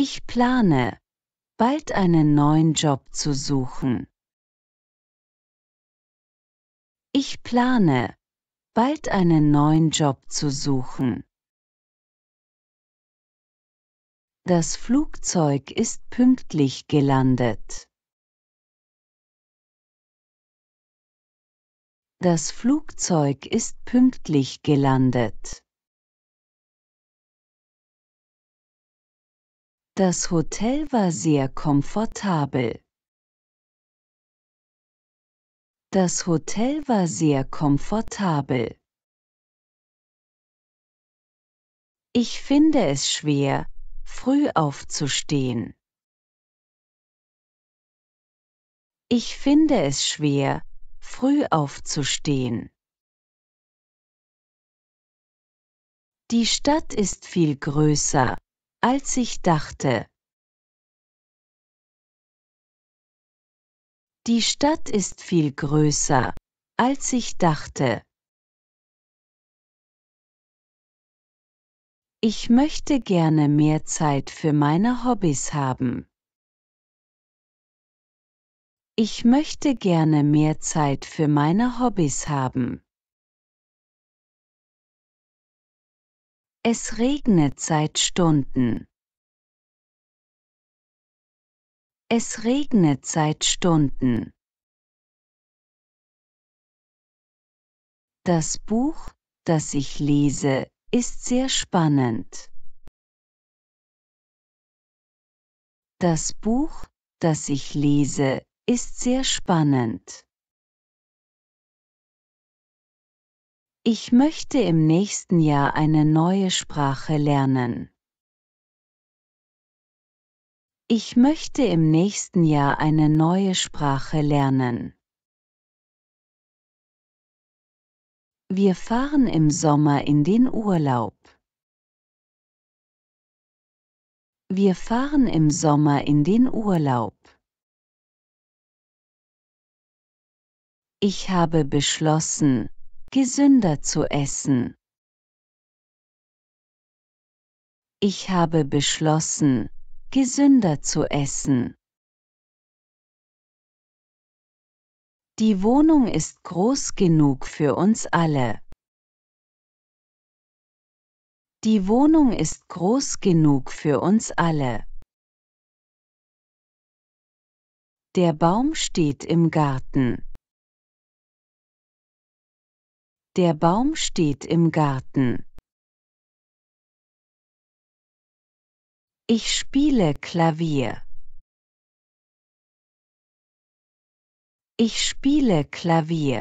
Ich plane, bald einen neuen Job zu suchen. Ich plane, bald einen neuen Job zu suchen. Das Flugzeug ist pünktlich gelandet. Das Flugzeug ist pünktlich gelandet. Das Hotel war sehr komfortabel. Das Hotel war sehr komfortabel. Ich finde es schwer, früh aufzustehen. Ich finde es schwer, früh aufzustehen. Die Stadt ist viel größer als ich dachte. Die Stadt ist viel größer, als ich dachte. Ich möchte gerne mehr Zeit für meine Hobbys haben. Ich möchte gerne mehr Zeit für meine Hobbys haben. Es regnet seit Stunden. Es regnet seit Stunden. Das Buch, das ich lese, ist sehr spannend. Das Buch, das ich lese, ist sehr spannend. Ich möchte im nächsten Jahr eine neue Sprache lernen. Ich möchte im nächsten Jahr eine neue Sprache lernen. Wir fahren im Sommer in den Urlaub. Wir fahren im Sommer in den Urlaub. Ich habe beschlossen, gesünder zu essen. Ich habe beschlossen, gesünder zu essen. Die Wohnung ist groß genug für uns alle. Die Wohnung ist groß genug für uns alle. Der Baum steht im Garten. Der Baum steht im Garten. Ich spiele Klavier. Ich spiele Klavier.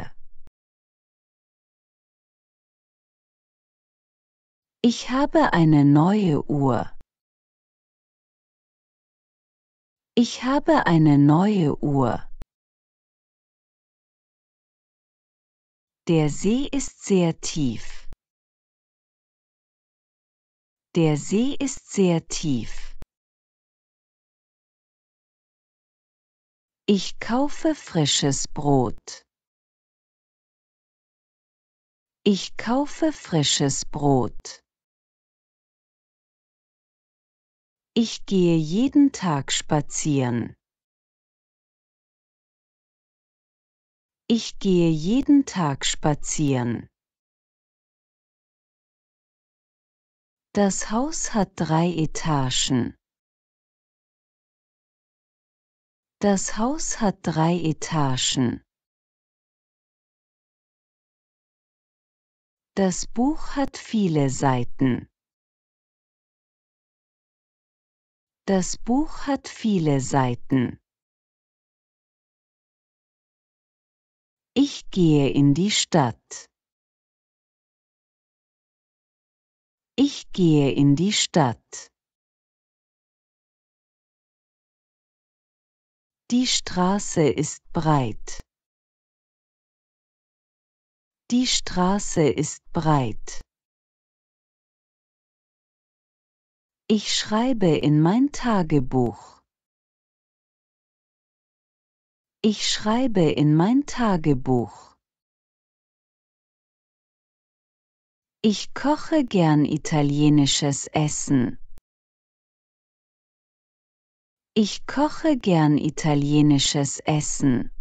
Ich habe eine neue Uhr. Ich habe eine neue Uhr. Der See ist sehr tief. Der See ist sehr tief. Ich kaufe frisches Brot. Ich kaufe frisches Brot. Ich gehe jeden Tag spazieren. Ich gehe jeden Tag spazieren. Das Haus hat drei Etagen. Das Haus hat drei Etagen. Das Buch hat viele Seiten. Das Buch hat viele Seiten. Ich gehe in die Stadt. Ich gehe in die Stadt. Die Straße ist breit. Die Straße ist breit. Ich schreibe in mein Tagebuch. Ich schreibe in mein Tagebuch. Ich koche gern italienisches Essen. Ich koche gern italienisches Essen.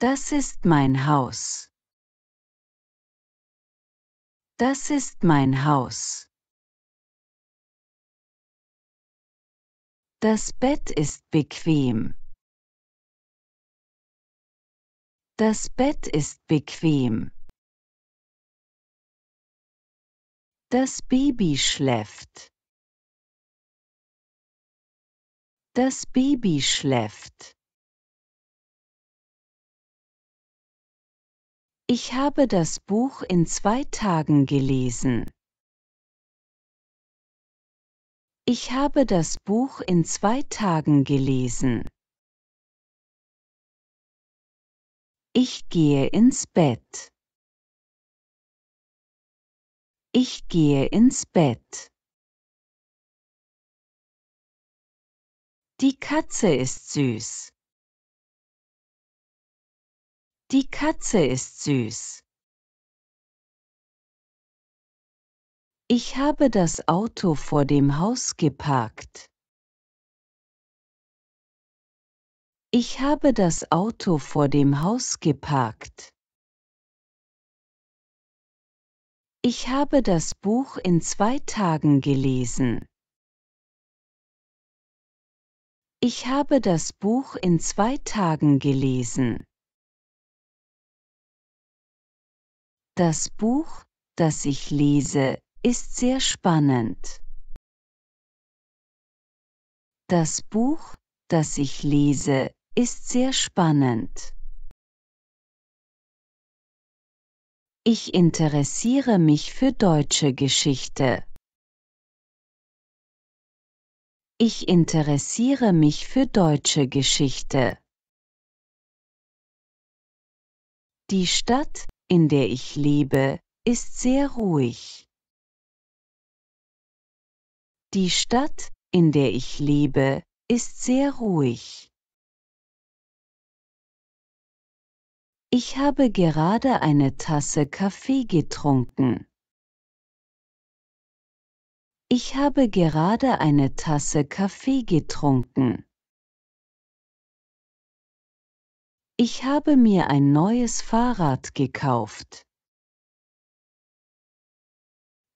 Das ist mein Haus. Das ist mein Haus. Das Bett ist bequem. Das Bett ist bequem. Das Baby schläft. Das Baby schläft. Ich habe das Buch in zwei Tagen gelesen. Ich habe das Buch in zwei Tagen gelesen. Ich gehe ins Bett. Ich gehe ins Bett. Die Katze ist süß. Die Katze ist süß. Ich habe das Auto vor dem Haus geparkt. Ich habe das Auto vor dem Haus geparkt. Ich habe das Buch in zwei Tagen gelesen. Ich habe das Buch in zwei Tagen gelesen. Das Buch, das ich lese, ist sehr spannend. Das Buch, das ich lese, ist sehr spannend. Ich interessiere mich für deutsche Geschichte. Ich interessiere mich für deutsche Geschichte. Die Stadt, in der ich lebe, ist sehr ruhig. Die Stadt, in der ich lebe, ist sehr ruhig. Ich habe gerade eine Tasse Kaffee getrunken. Ich habe gerade eine Tasse Kaffee getrunken. Ich habe mir ein neues Fahrrad gekauft.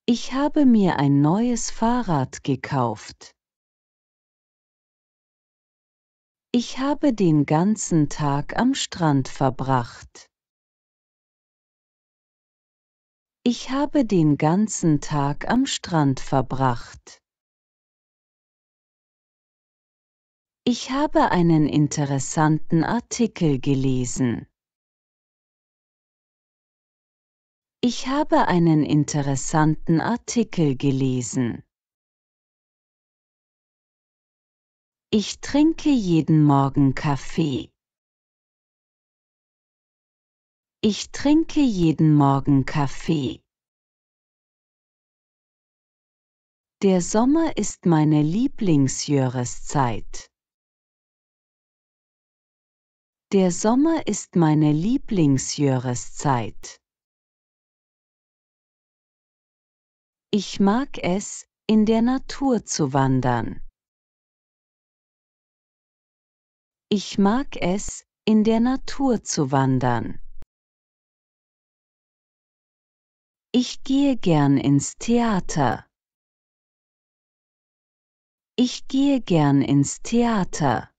Ich habe mir ein neues Fahrrad gekauft. Ich habe den ganzen Tag am Strand verbracht. Ich habe den ganzen Tag am Strand verbracht. Ich habe einen interessanten Artikel gelesen. Ich habe einen interessanten Artikel gelesen. Ich trinke jeden Morgen Kaffee. Ich trinke jeden Morgen Kaffee. Der Sommer ist meine Lieblingsjahreszeit. Der Sommer ist meine Lieblingsjahreszeit. Ich mag es, in der Natur zu wandern. Ich mag es, in der Natur zu wandern. Ich gehe gern ins Theater. Ich gehe gern ins Theater.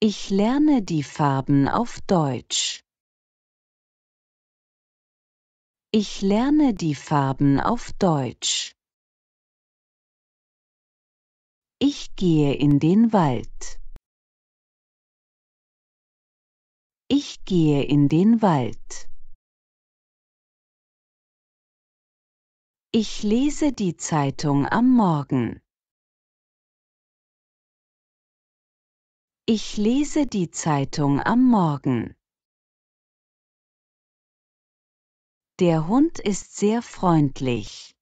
Ich lerne die Farben auf Deutsch. Ich lerne die Farben auf Deutsch. Ich gehe in den Wald. Ich gehe in den Wald. Ich lese die Zeitung am Morgen. Ich lese die Zeitung am Morgen. Der Hund ist sehr freundlich.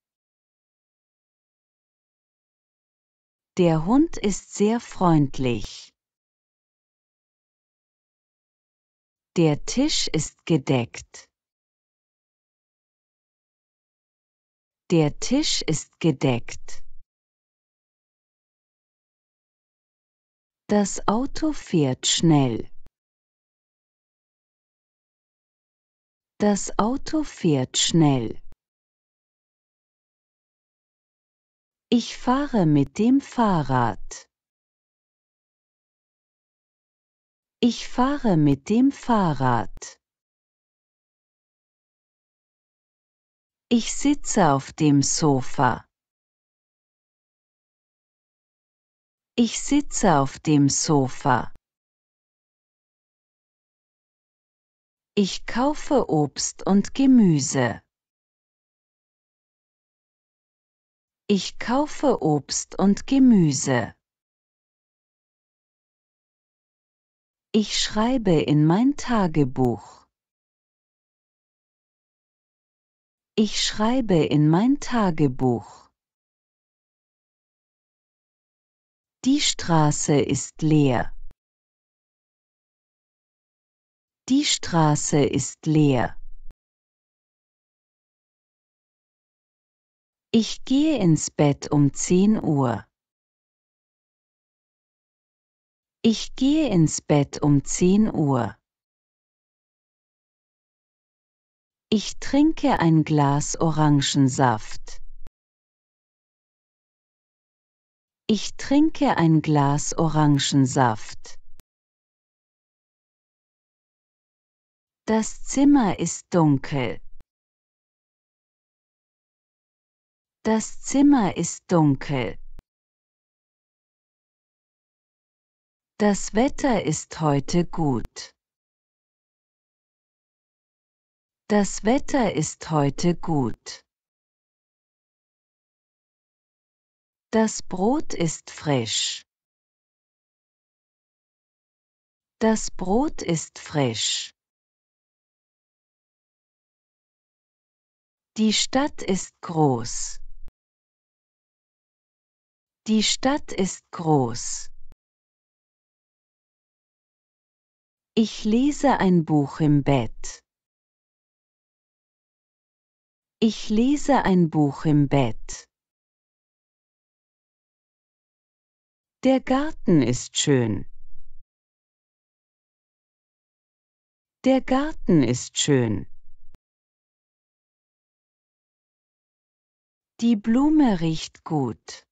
Der Hund ist sehr freundlich. Der Tisch ist gedeckt. Der Tisch ist gedeckt. Das Auto fährt schnell. Das Auto fährt schnell. Ich fahre mit dem Fahrrad. Ich fahre mit dem Fahrrad. Ich sitze auf dem Sofa. Ich sitze auf dem Sofa. Ich kaufe Obst und Gemüse. Ich kaufe Obst und Gemüse. Ich schreibe in mein Tagebuch. Ich schreibe in mein Tagebuch. Die Straße ist leer. Die Straße ist leer. Ich gehe ins Bett um zehn Uhr. Ich gehe ins Bett um zehn Uhr. Ich trinke ein Glas Orangensaft. Ich trinke ein Glas Orangensaft. Das Zimmer ist dunkel. Das Zimmer ist dunkel. Das Wetter ist heute gut. Das Wetter ist heute gut. Das Brot ist frisch. Das Brot ist frisch. Die Stadt ist groß. Die Stadt ist groß. Ich lese ein Buch im Bett. Ich lese ein Buch im Bett. Der Garten ist schön. Der Garten ist schön. Die Blume riecht gut.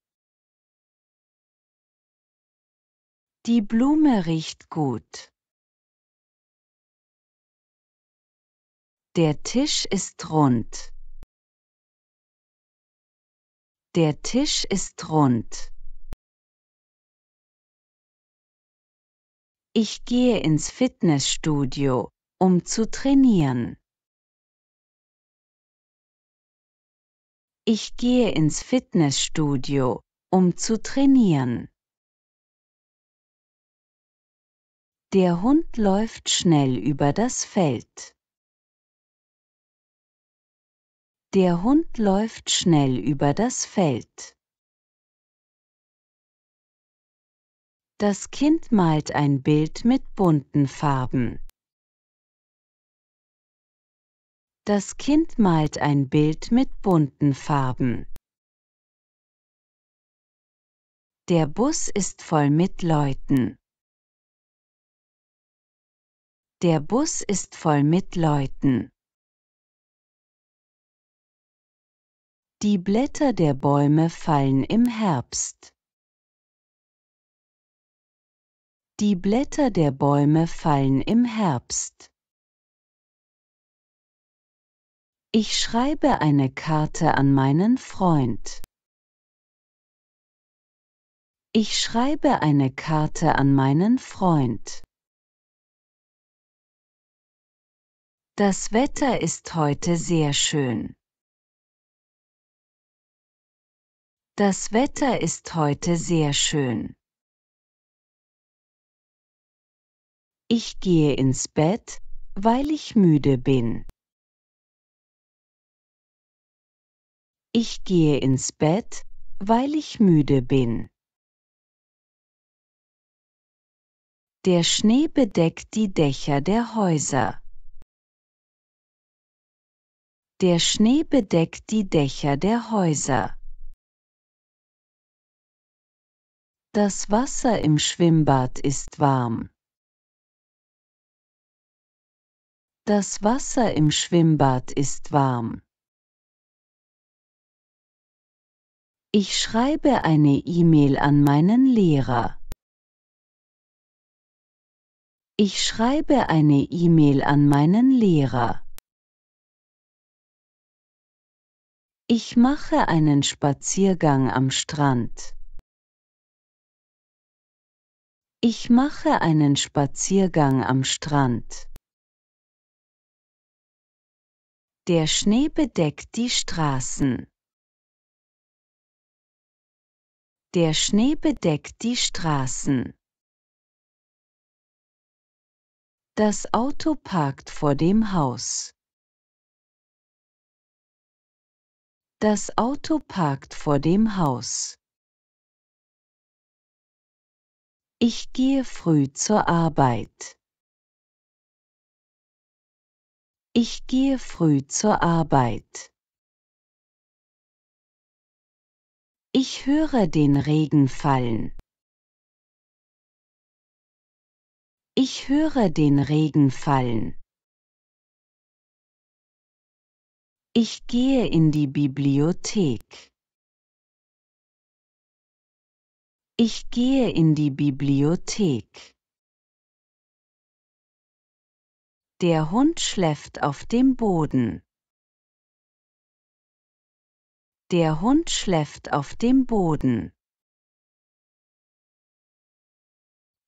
Die Blume riecht gut. Der Tisch ist rund. Der Tisch ist rund. Ich gehe ins Fitnessstudio, um zu trainieren. Ich gehe ins Fitnessstudio, um zu trainieren. Der Hund läuft schnell über das Feld. Der Hund läuft schnell über das Feld. Das Kind malt ein Bild mit bunten Farben. Das Kind malt ein Bild mit bunten Farben. Der Bus ist voll mit Leuten. Der Bus ist voll mit Leuten. Die Blätter der Bäume fallen im Herbst. Die Blätter der Bäume fallen im Herbst. Ich schreibe eine Karte an meinen Freund. Ich schreibe eine Karte an meinen Freund. Das Wetter ist heute sehr schön. Das Wetter ist heute sehr schön. Ich gehe ins Bett, weil ich müde bin. Ich gehe ins Bett, weil ich müde bin. Der Schnee bedeckt die Dächer der Häuser. Der Schnee bedeckt die Dächer der Häuser. Das Wasser im Schwimmbad ist warm. Das Wasser im Schwimmbad ist warm. Ich schreibe eine E-Mail an meinen Lehrer. Ich schreibe eine E-Mail an meinen Lehrer. Ich mache einen Spaziergang am Strand. Ich mache einen Spaziergang am Strand. Der Schnee bedeckt die Straßen. Der Schnee bedeckt die Straßen. Das Auto parkt vor dem Haus. Das Auto parkt vor dem Haus. Ich gehe früh zur Arbeit. Ich gehe früh zur Arbeit. Ich höre den Regen fallen. Ich höre den Regen fallen. Ich gehe in die Bibliothek. Ich gehe in die Bibliothek. Der Hund schläft auf dem Boden. Der Hund schläft auf dem Boden.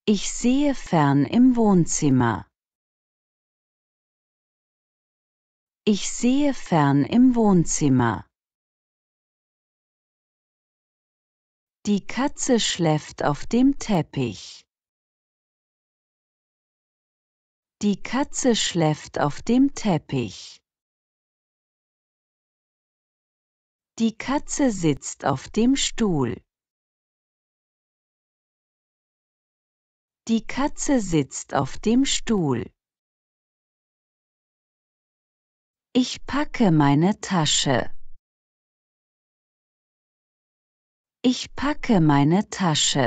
Ich sehe fern im Wohnzimmer. Ich sehe fern im Wohnzimmer. Die Katze schläft auf dem Teppich. Die Katze schläft auf dem Teppich. Die Katze sitzt auf dem Stuhl. Die Katze sitzt auf dem Stuhl. Ich packe meine Tasche. Ich packe meine Tasche.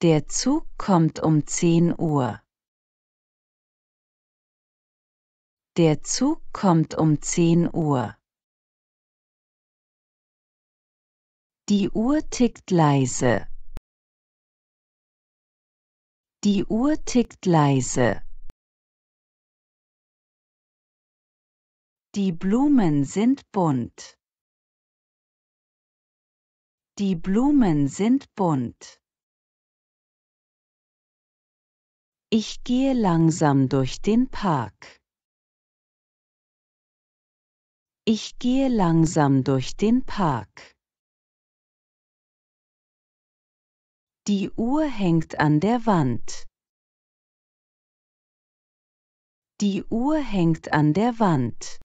Der Zug kommt um 10 Uhr. Der Zug kommt um 10 Uhr. Die Uhr tickt leise. Die Uhr tickt leise. Die Blumen sind bunt. Die Blumen sind bunt. Ich gehe langsam durch den Park. Ich gehe langsam durch den Park. Die Uhr hängt an der Wand. Die Uhr hängt an der Wand.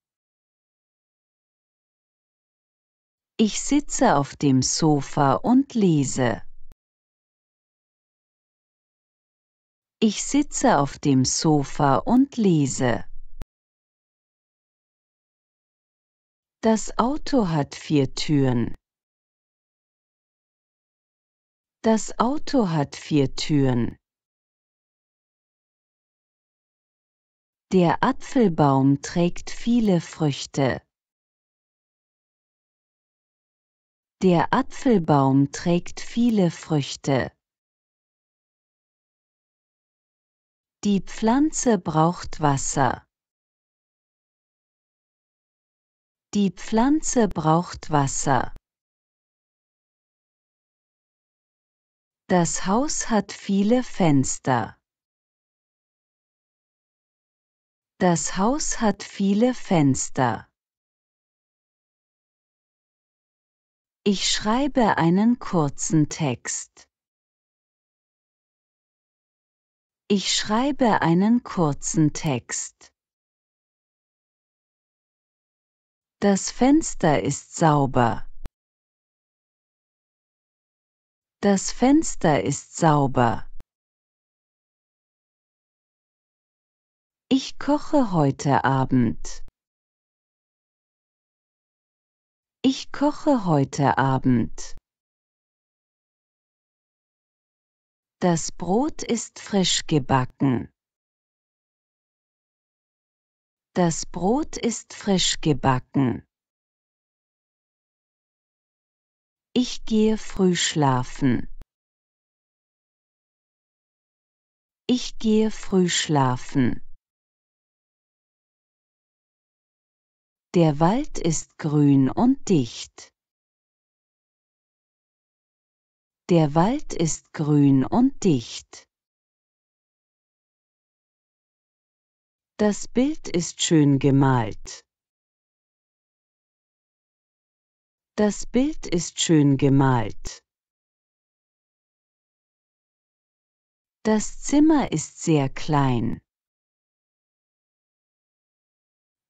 Ich sitze auf dem Sofa und lese. Ich sitze auf dem Sofa und lese. Das Auto hat vier Türen. Das Auto hat vier Türen. Der Apfelbaum trägt viele Früchte. Der Apfelbaum trägt viele Früchte. Die Pflanze braucht Wasser. Die Pflanze braucht Wasser. Das Haus hat viele Fenster. Das Haus hat viele Fenster. Ich schreibe einen kurzen Text. Ich schreibe einen kurzen Text. Das Fenster ist sauber. Das Fenster ist sauber. Ich koche heute Abend. Ich koche heute Abend. Das Brot ist frisch gebacken. Das Brot ist frisch gebacken. Ich gehe früh schlafen. Ich gehe früh schlafen. Der Wald ist grün und dicht. Der Wald ist grün und dicht. Das Bild ist schön gemalt. Das Bild ist schön gemalt. Das Zimmer ist sehr klein.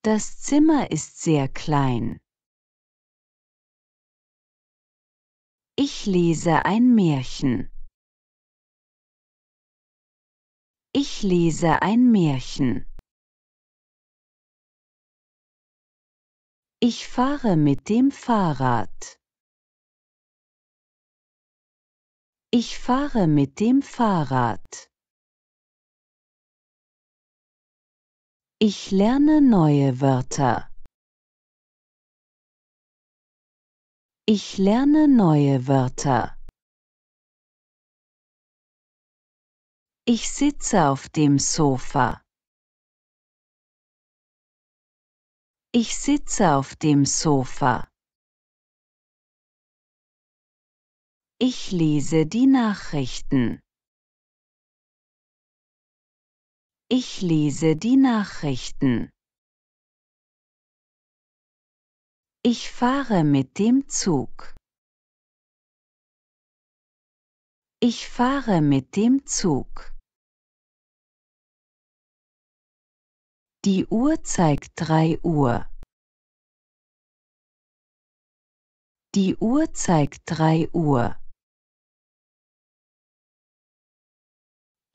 Das Zimmer ist sehr klein. Ich lese ein Märchen. Ich lese ein Märchen. Ich fahre mit dem Fahrrad. Ich fahre mit dem Fahrrad. Ich lerne neue Wörter. Ich lerne neue Wörter. Ich sitze auf dem Sofa. Ich sitze auf dem Sofa. Ich lese die Nachrichten. Ich lese die Nachrichten. Ich fahre mit dem Zug. Ich fahre mit dem Zug. Die Uhr zeigt drei Uhr. Die Uhr zeigt drei Uhr.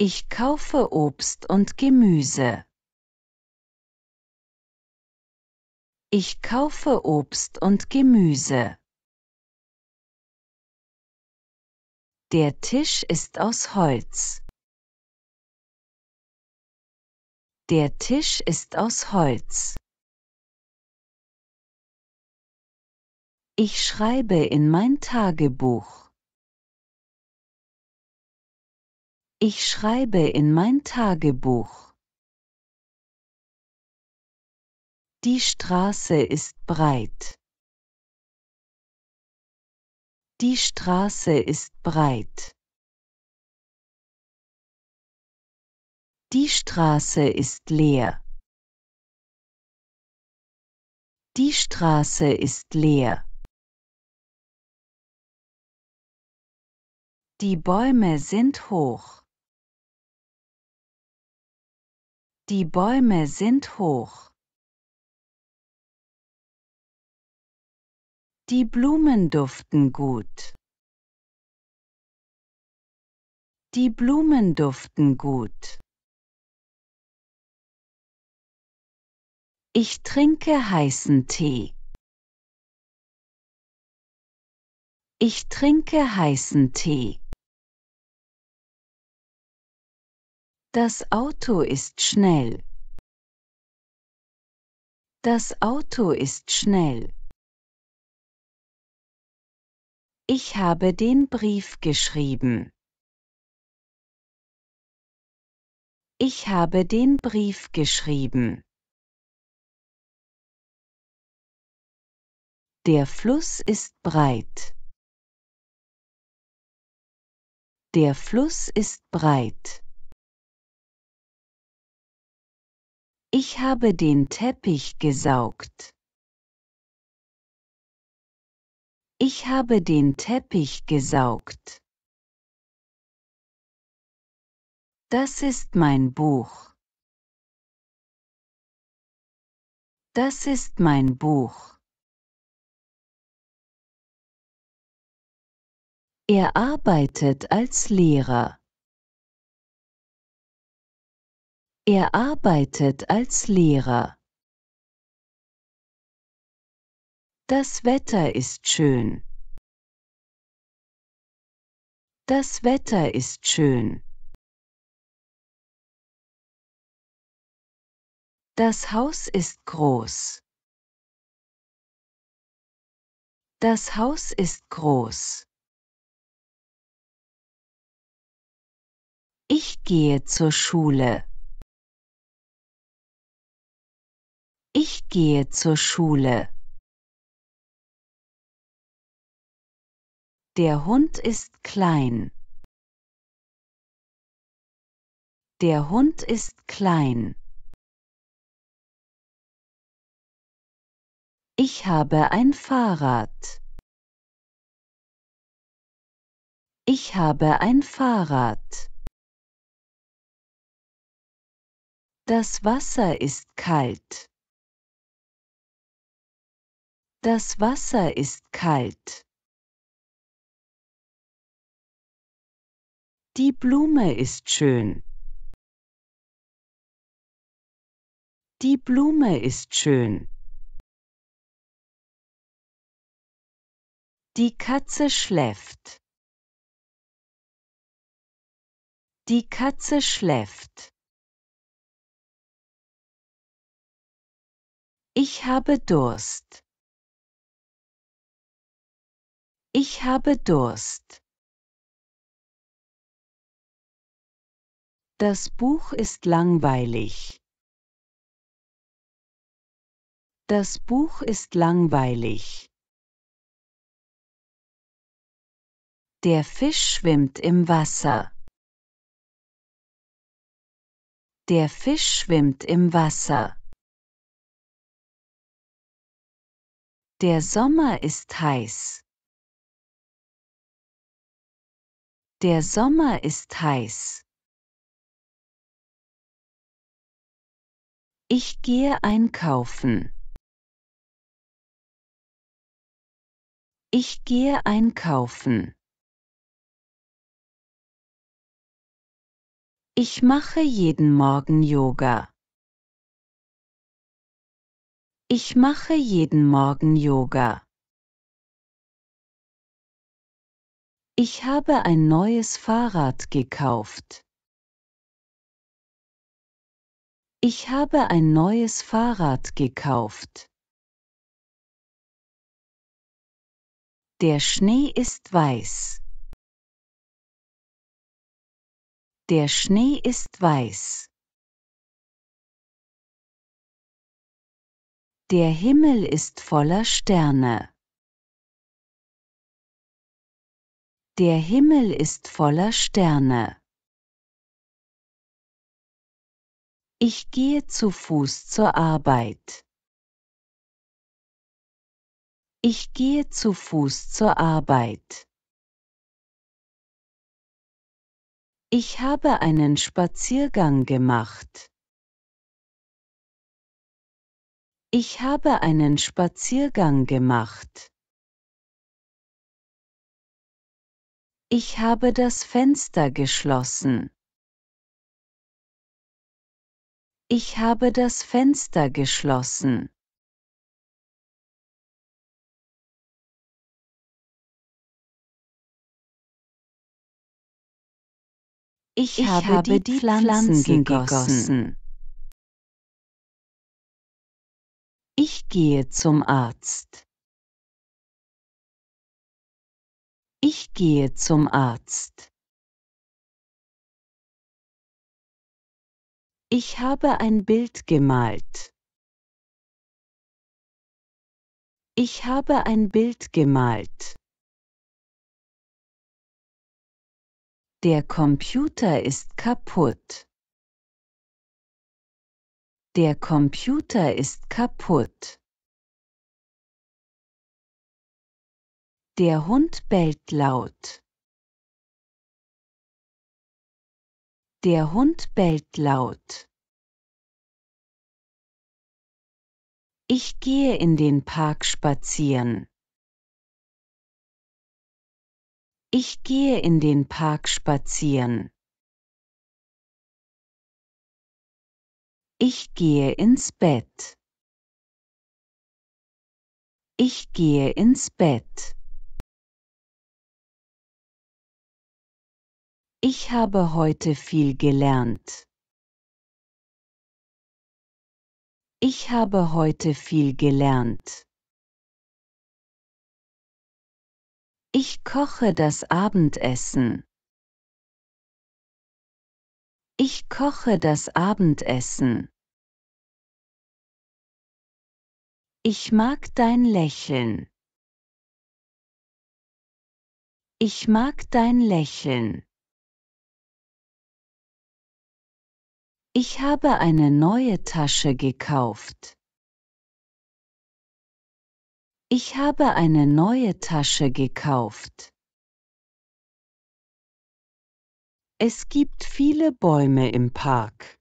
Ich kaufe Obst und Gemüse. Ich kaufe Obst und Gemüse. Der Tisch ist aus Holz. Der Tisch ist aus Holz. Ich schreibe in mein Tagebuch. Ich schreibe in mein Tagebuch. Die Straße ist breit. Die Straße ist breit. Die Straße ist leer. Die Straße ist leer. Die Bäume sind hoch. Die Bäume sind hoch. Die Blumen duften gut. Die Blumen duften gut. Ich trinke heißen Tee. Ich trinke heißen Tee. Das Auto ist schnell. Das Auto ist schnell. Ich habe den Brief geschrieben. Ich habe den Brief geschrieben. Der Fluss ist breit. Der Fluss ist breit. Ich habe den Teppich gesaugt. Ich habe den Teppich gesaugt. Das ist mein Buch. Das ist mein Buch. Er arbeitet als Lehrer. Er arbeitet als Lehrer. Das Wetter ist schön. Das Wetter ist schön. Das Haus ist groß. Das Haus ist groß. Ich gehe zur Schule. Ich gehe zur Schule. Der Hund ist klein. Der Hund ist klein. Ich habe ein Fahrrad. Ich habe ein Fahrrad. Das Wasser ist kalt. Das Wasser ist kalt. Die Blume ist schön. Die Blume ist schön. Die Katze schläft. Die Katze schläft. Ich habe Durst. Ich habe Durst. Das Buch ist langweilig. Das Buch ist langweilig. Der Fisch schwimmt im Wasser. Der Fisch schwimmt im Wasser. Der Sommer ist heiß. Der Sommer ist heiß. Ich gehe einkaufen. Ich gehe einkaufen. Ich mache jeden Morgen Yoga. Ich mache jeden Morgen Yoga. Ich habe ein neues Fahrrad gekauft. Ich habe ein neues Fahrrad gekauft. Der Schnee ist weiß. Der Schnee ist weiß. Der Himmel ist voller Sterne. Der Himmel ist voller Sterne. Ich gehe zu Fuß zur Arbeit. Ich gehe zu Fuß zur Arbeit. Ich habe einen Spaziergang gemacht. Ich habe einen Spaziergang gemacht. Ich habe das Fenster geschlossen. Ich habe das Fenster geschlossen. Ich, ich habe, habe, die, Pflanzen, Pflanzen gegossen. gegossen. Ich gehe zum Arzt. Ich gehe zum Arzt. Ich habe ein Bild gemalt. Ich habe ein Bild gemalt. Der Computer ist kaputt. Der Computer ist kaputt. Der Hund bellt laut. Der Hund bellt laut. Ich gehe in den Park spazieren. Ich gehe in den Park spazieren. Ich gehe ins Bett. Ich gehe ins Bett. Ich habe heute viel gelernt. Ich habe heute viel gelernt. Ich koche das Abendessen. Ich koche das Abendessen. Ich mag dein Lächeln. Ich mag dein Lächeln. Ich habe eine neue Tasche gekauft. Ich habe eine neue Tasche gekauft. Es gibt viele Bäume im Park.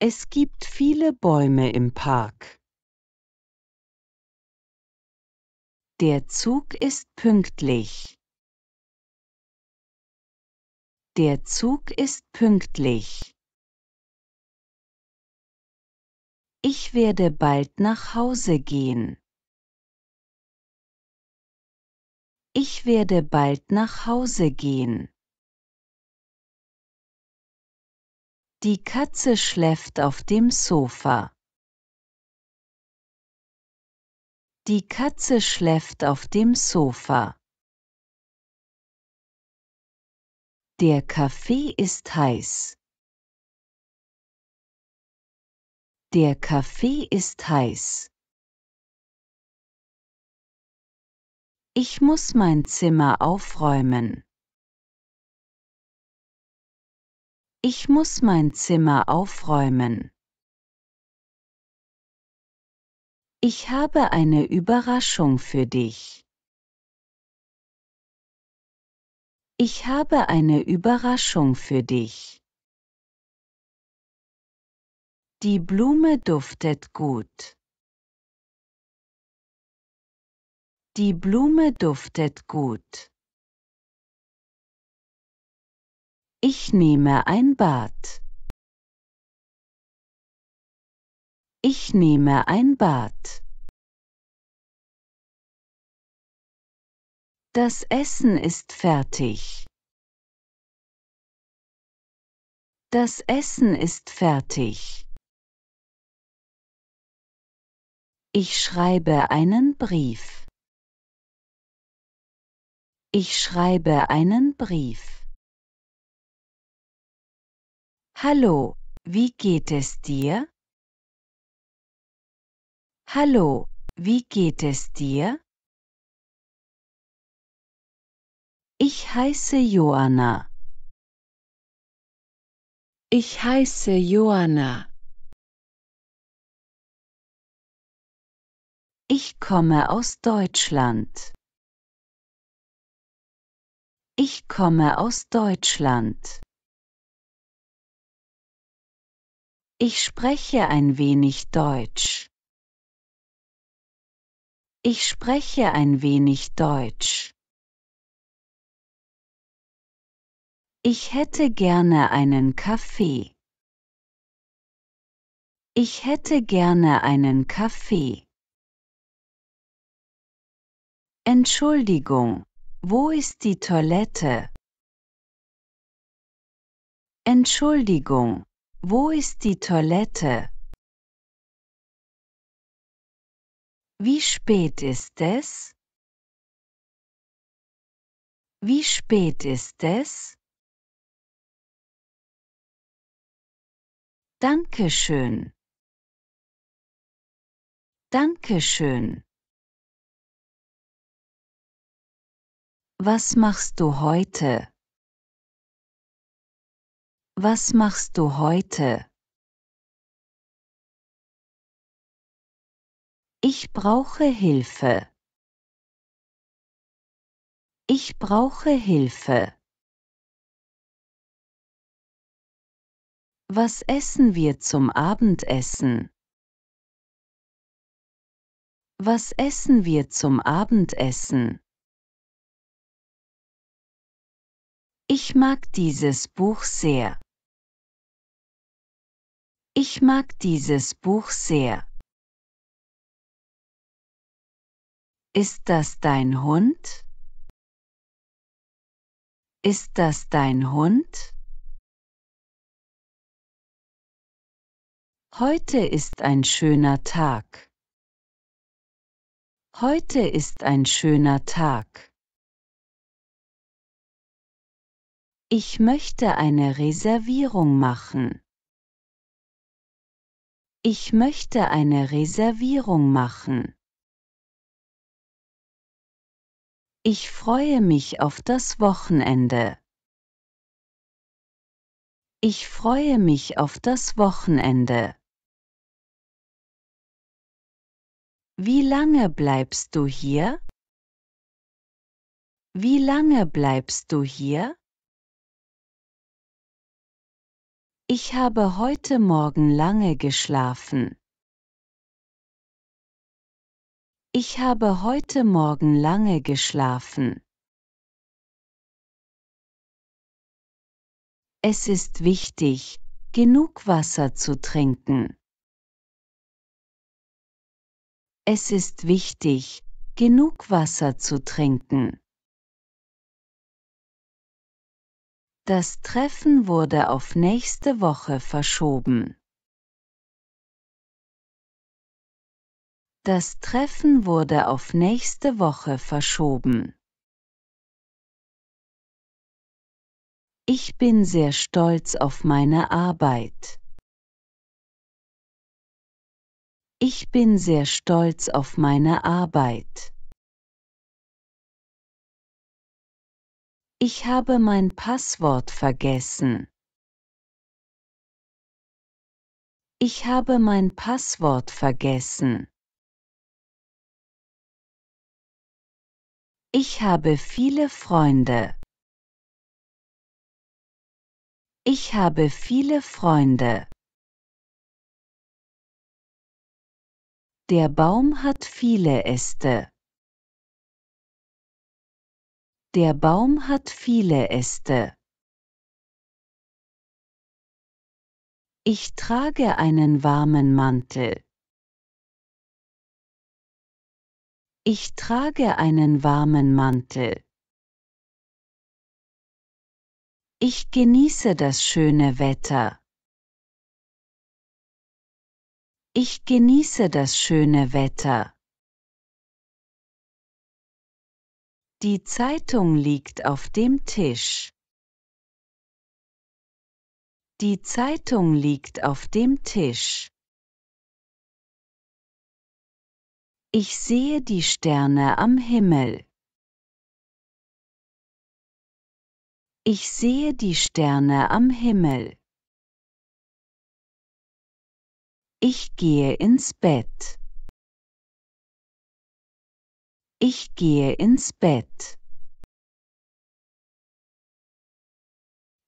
Es gibt viele Bäume im Park. Der Zug ist pünktlich. Der Zug ist pünktlich. Ich werde bald nach Hause gehen. Ich werde bald nach Hause gehen. Die Katze schläft auf dem Sofa. Die Katze schläft auf dem Sofa. Der Kaffee ist heiß. Der Kaffee ist heiß. Ich muss mein Zimmer aufräumen. Ich muss mein Zimmer aufräumen. Ich habe eine Überraschung für dich. Ich habe eine Überraschung für dich. Die Blume duftet gut. Die Blume duftet gut. Ich nehme ein Bad. Ich nehme ein Bad. Das Essen ist fertig. Das Essen ist fertig. Ich schreibe einen Brief. Ich schreibe einen Brief. Hallo, wie geht es dir? Hallo, wie geht es dir? Ich heiße Joanna. Ich heiße Joanna. Ich komme aus Deutschland. Ich komme aus Deutschland. Ich spreche ein wenig Deutsch. Ich spreche ein wenig Deutsch. Ich hätte gerne einen Kaffee. Ich hätte gerne einen Kaffee. Entschuldigung, wo ist die Toilette? Entschuldigung, wo ist die Toilette? Wie spät ist es? Wie spät ist es? Dankeschön. Dankeschön. Was machst du heute? Was machst du heute? Ich brauche Hilfe. Ich brauche Hilfe. Was essen wir zum Abendessen? Was essen wir zum Abendessen? Ich mag dieses Buch sehr. Ich mag dieses Buch sehr. Ist das dein Hund? Ist das dein Hund? Heute ist ein schöner Tag. Heute ist ein schöner Tag. Ich möchte eine Reservierung machen. Ich möchte eine Reservierung machen. Ich freue mich auf das Wochenende. Ich freue mich auf das Wochenende. Wie lange bleibst du hier? Wie lange bleibst du hier? Ich habe heute Morgen lange geschlafen. Ich habe heute Morgen lange geschlafen. Es ist wichtig, genug Wasser zu trinken. Es ist wichtig, genug Wasser zu trinken. Das Treffen wurde auf nächste Woche verschoben. Das Treffen wurde auf nächste Woche verschoben. Ich bin sehr stolz auf meine Arbeit. Ich bin sehr stolz auf meine Arbeit. Ich habe mein Passwort vergessen. Ich habe mein Passwort vergessen. Ich habe viele Freunde. Ich habe viele Freunde. Der Baum hat viele Äste. Der Baum hat viele Äste. Ich trage einen warmen Mantel. Ich trage einen warmen Mantel. Ich genieße das schöne Wetter. Ich genieße das schöne Wetter. Die Zeitung liegt auf dem Tisch. Die Zeitung liegt auf dem Tisch. Ich sehe die Sterne am Himmel. Ich sehe die Sterne am Himmel. Ich gehe ins Bett. Ich gehe ins Bett.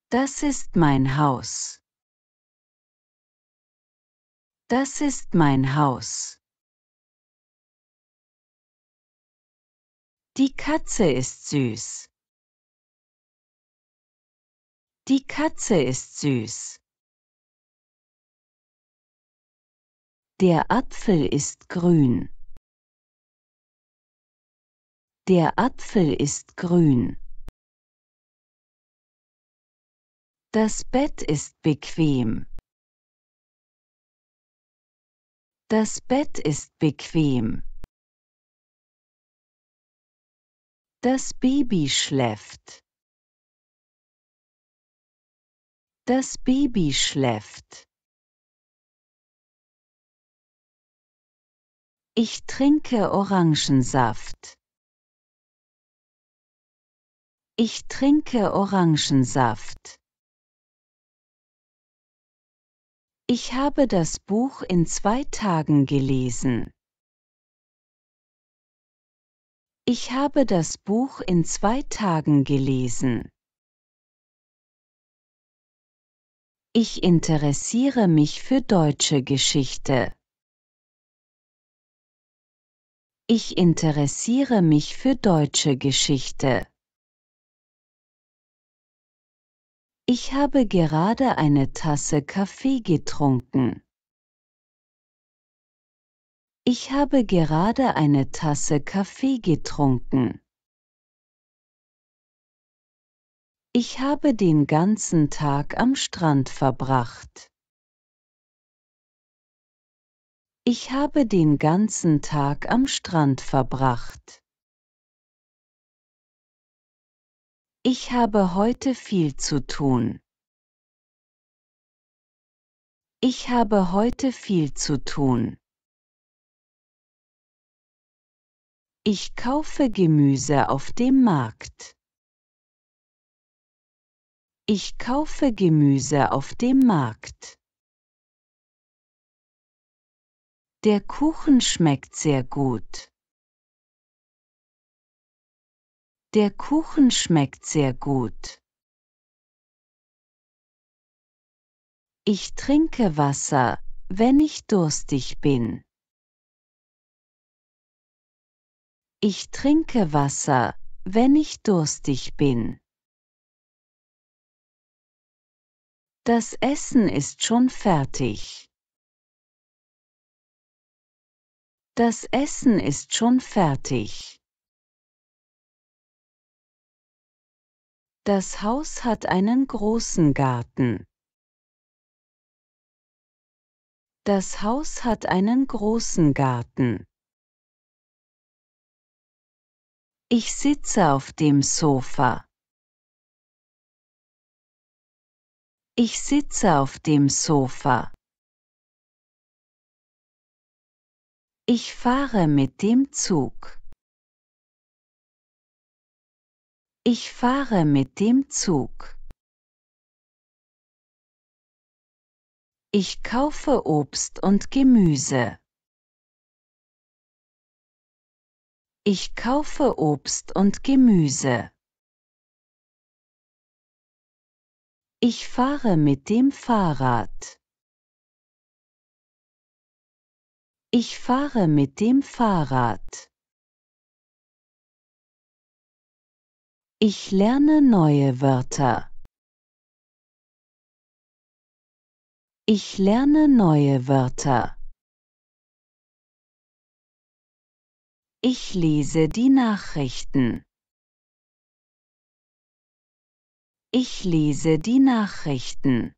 Das ist mein Haus. Das ist mein Haus. Die Katze ist süß. Die Katze ist süß. Der Apfel ist grün. Der Apfel ist grün. Das Bett ist bequem. Das Bett ist bequem. Das Baby schläft. Das Baby schläft. Ich trinke Orangensaft. Ich trinke Orangensaft. Ich habe das Buch in zwei Tagen gelesen. Ich habe das Buch in zwei Tagen gelesen. Ich interessiere mich für deutsche Geschichte. Ich interessiere mich für deutsche Geschichte. Ich habe gerade eine Tasse Kaffee getrunken. Ich habe gerade eine Tasse Kaffee getrunken. Ich habe den ganzen Tag am Strand verbracht. Ich habe den ganzen Tag am Strand verbracht. Ich habe heute viel zu tun. Ich habe heute viel zu tun. Ich kaufe Gemüse auf dem Markt. Ich kaufe Gemüse auf dem Markt. Der Kuchen schmeckt sehr gut. Der Kuchen schmeckt sehr gut. Ich trinke Wasser, wenn ich durstig bin. Ich trinke Wasser, wenn ich durstig bin. Das Essen ist schon fertig. Das Essen ist schon fertig. Das Haus hat einen großen Garten. Das Haus hat einen großen Garten. Ich sitze auf dem Sofa. Ich sitze auf dem Sofa. Ich fahre mit dem Zug. Ich fahre mit dem Zug. Ich kaufe Obst und Gemüse. Ich kaufe Obst und Gemüse. Ich fahre mit dem Fahrrad. Ich fahre mit dem Fahrrad. Ich lerne neue Wörter. Ich lerne neue Wörter. Ich lese die Nachrichten. Ich lese die Nachrichten.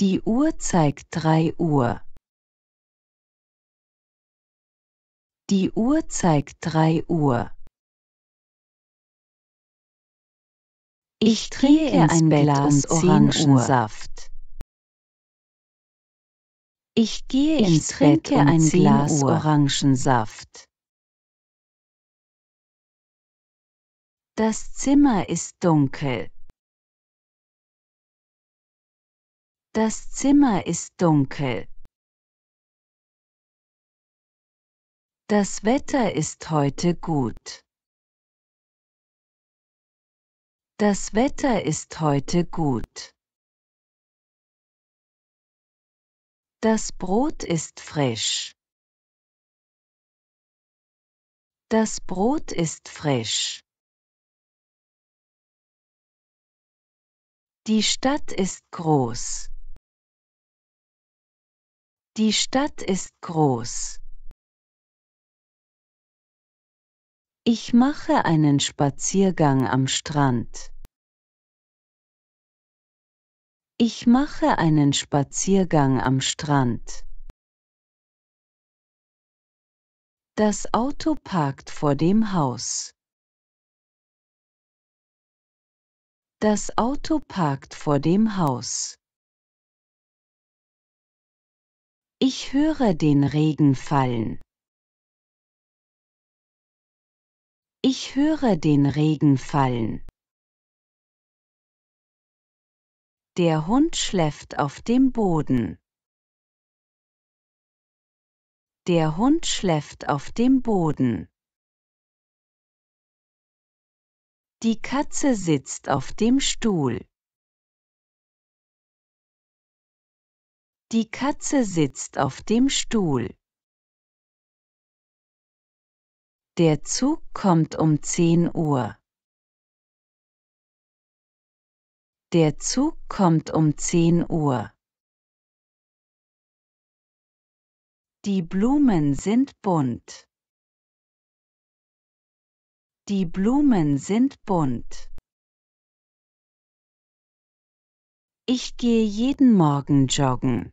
Die Uhr zeigt drei Uhr. Die Uhr zeigt drei Uhr. Ich trinke ein Glas Orangensaft. Ich gehe ich ins Bett um ein Glas Orangensaft. Das Zimmer ist dunkel. Das Zimmer ist dunkel. Das Wetter ist heute gut. Das Wetter ist heute gut. Das Brot ist frisch. Das Brot ist frisch. Die Stadt ist groß. Die Stadt ist groß. Ich mache einen Spaziergang am Strand. Ich mache einen Spaziergang am Strand. Das Auto parkt vor dem Haus. Das Auto parkt vor dem Haus. Ich höre den Regen fallen. Ich höre den Regen fallen. Der Hund schläft auf dem Boden. Der Hund schläft auf dem Boden. Die Katze sitzt auf dem Stuhl. Die Katze sitzt auf dem Stuhl. Der Zug kommt um 10 Uhr. Der Zug kommt um 10 Uhr. Die Blumen sind bunt. Die Blumen sind bunt. Ich gehe jeden Morgen joggen.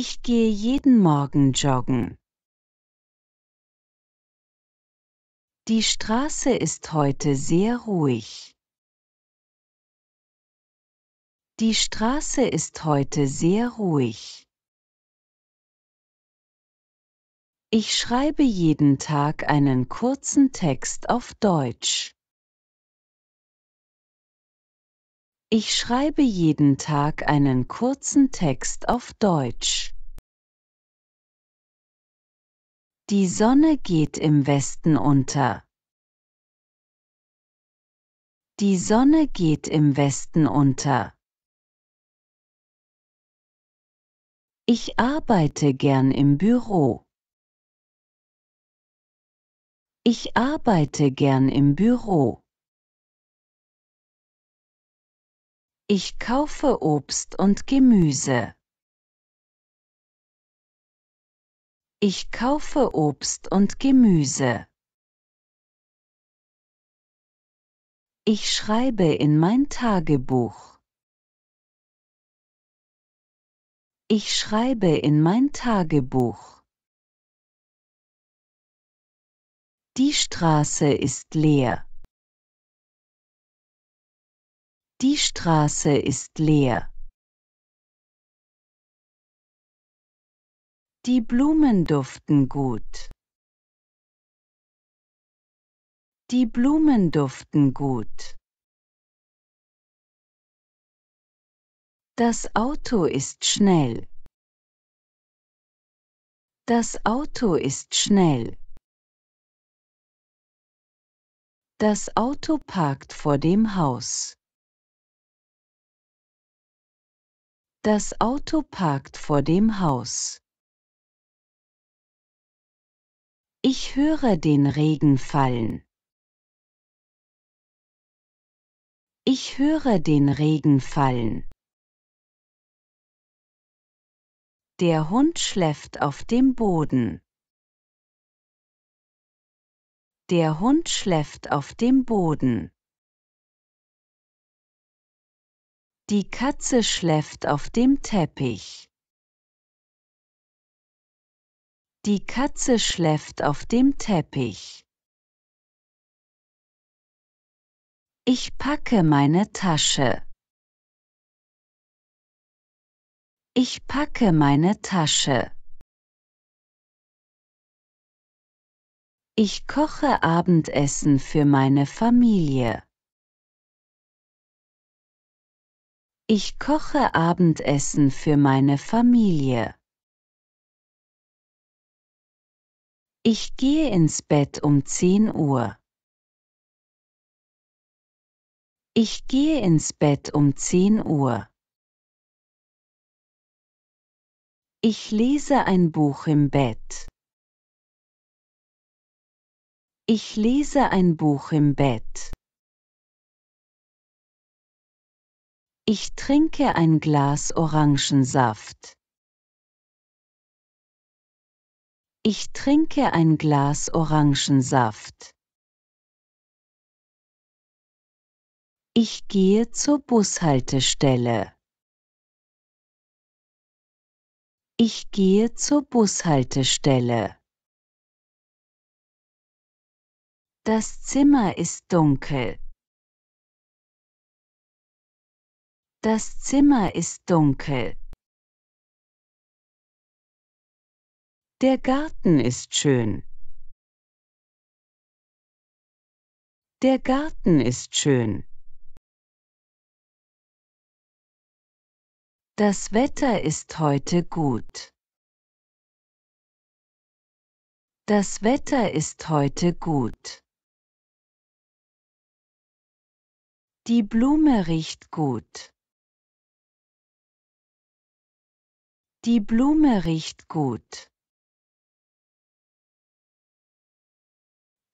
Ich gehe jeden Morgen joggen. Die Straße ist heute sehr ruhig. Die Straße ist heute sehr ruhig. Ich schreibe jeden Tag einen kurzen Text auf Deutsch. Ich schreibe jeden Tag einen kurzen Text auf Deutsch. Die Sonne geht im Westen unter. Die Sonne geht im Westen unter. Ich arbeite gern im Büro. Ich arbeite gern im Büro. Ich kaufe Obst und Gemüse. Ich kaufe Obst und Gemüse. Ich schreibe in mein Tagebuch. Ich schreibe in mein Tagebuch. Die Straße ist leer. Die Straße ist leer. Die Blumen duften gut. Die Blumen duften gut. Das Auto ist schnell. Das Auto ist schnell. Das Auto parkt vor dem Haus. Das Auto parkt vor dem Haus. Ich höre den Regen fallen. Ich höre den Regen fallen. Der Hund schläft auf dem Boden. Der Hund schläft auf dem Boden. Die Katze schläft auf dem Teppich. Die Katze schläft auf dem Teppich. Ich packe meine Tasche. Ich packe meine Tasche. Ich koche Abendessen für meine Familie. Ich koche Abendessen für meine Familie. Ich gehe ins Bett um 10 Uhr. Ich gehe ins Bett um 10 Uhr. Ich lese ein Buch im Bett. Ich lese ein Buch im Bett. Ich trinke ein Glas Orangensaft. Ich trinke ein Glas Orangensaft. Ich gehe zur Bushaltestelle. Ich gehe zur Bushaltestelle. Das Zimmer ist dunkel. Das Zimmer ist dunkel. Der Garten ist schön. Der Garten ist schön. Das Wetter ist heute gut. Das Wetter ist heute gut. Die Blume riecht gut. Die Blume riecht gut.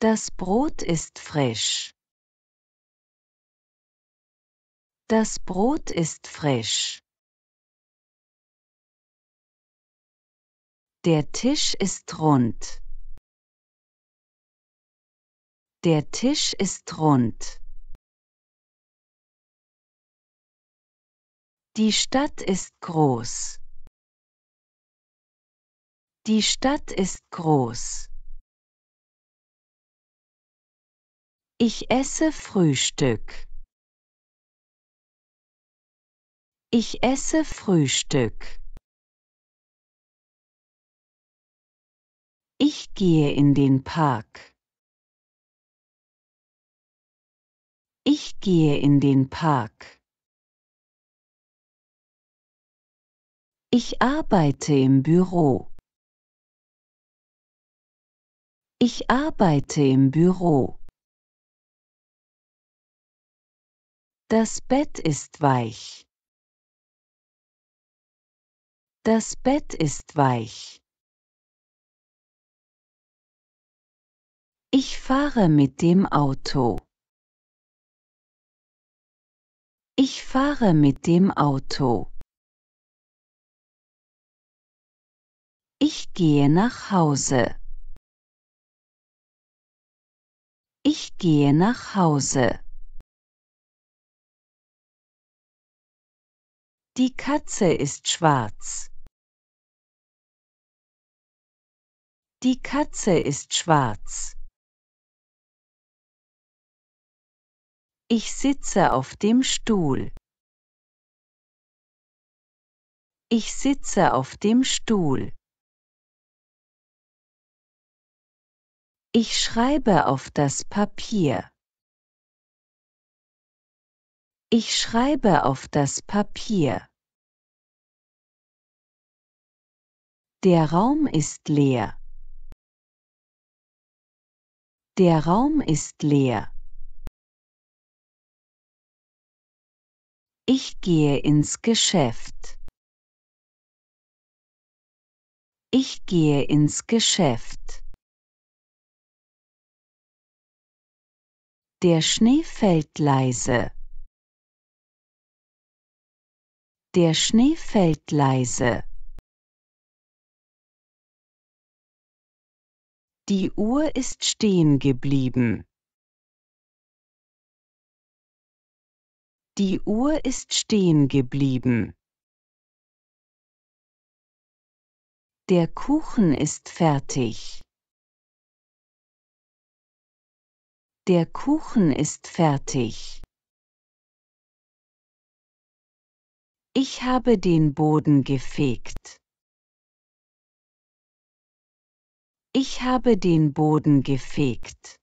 Das Brot ist frisch. Das Brot ist frisch. Der Tisch ist rund. Der Tisch ist rund. Die Stadt ist groß. Die Stadt ist groß. Ich esse Frühstück. Ich esse Frühstück. Ich gehe in den Park. Ich gehe in den Park. Ich arbeite im Büro. Ich arbeite im Büro. Das Bett ist weich. Das Bett ist weich. Ich fahre mit dem Auto. Ich fahre mit dem Auto. Ich gehe nach Hause. Ich gehe nach Hause. Die Katze ist schwarz. Die Katze ist schwarz. Ich sitze auf dem Stuhl. Ich sitze auf dem Stuhl. Ich schreibe auf das Papier. Ich schreibe auf das Papier. Der Raum ist leer. Der Raum ist leer. Ich gehe ins Geschäft. Ich gehe ins Geschäft. Der Schnee fällt leise. Der Schnee fällt leise. Die Uhr ist stehen geblieben. Die Uhr ist stehen geblieben. Der Kuchen ist fertig. Der Kuchen ist fertig. Ich habe den Boden gefegt. Ich habe den Boden gefegt.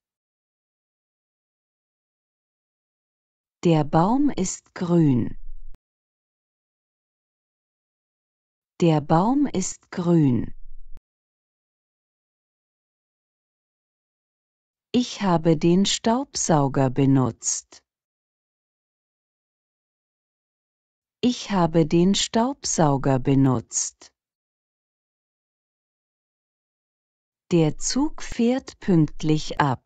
Der Baum ist grün. Der Baum ist grün. Ich habe den Staubsauger benutzt. Ich habe den Staubsauger benutzt. Der Zug fährt pünktlich ab.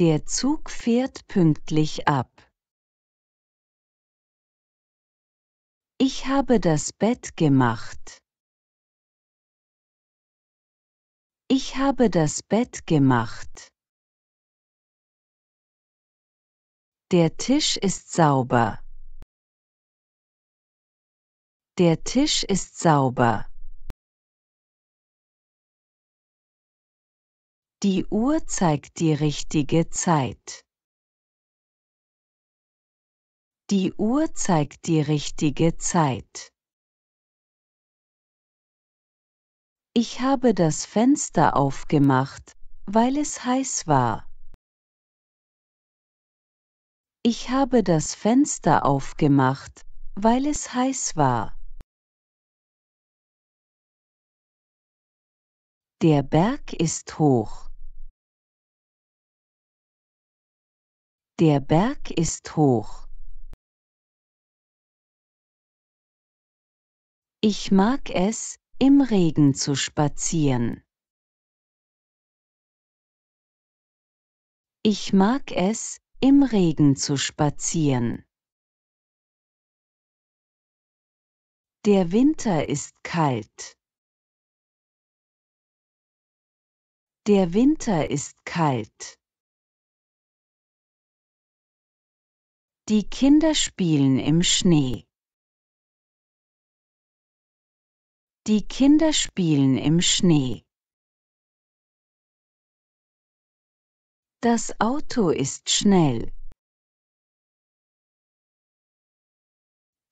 Der Zug fährt pünktlich ab. Ich habe das Bett gemacht. Ich habe das Bett gemacht. Der Tisch ist sauber. Der Tisch ist sauber. Die Uhr zeigt die richtige Zeit. Die Uhr zeigt die richtige Zeit. Ich habe das Fenster aufgemacht, weil es heiß war. Ich habe das Fenster aufgemacht, weil es heiß war. Der Berg ist hoch. Der Berg ist hoch. Ich mag es, im Regen zu spazieren. Ich mag es, im Regen zu spazieren. Der Winter ist kalt. Der Winter ist kalt. Die Kinder spielen im Schnee. Die Kinder spielen im Schnee. Das Auto ist schnell.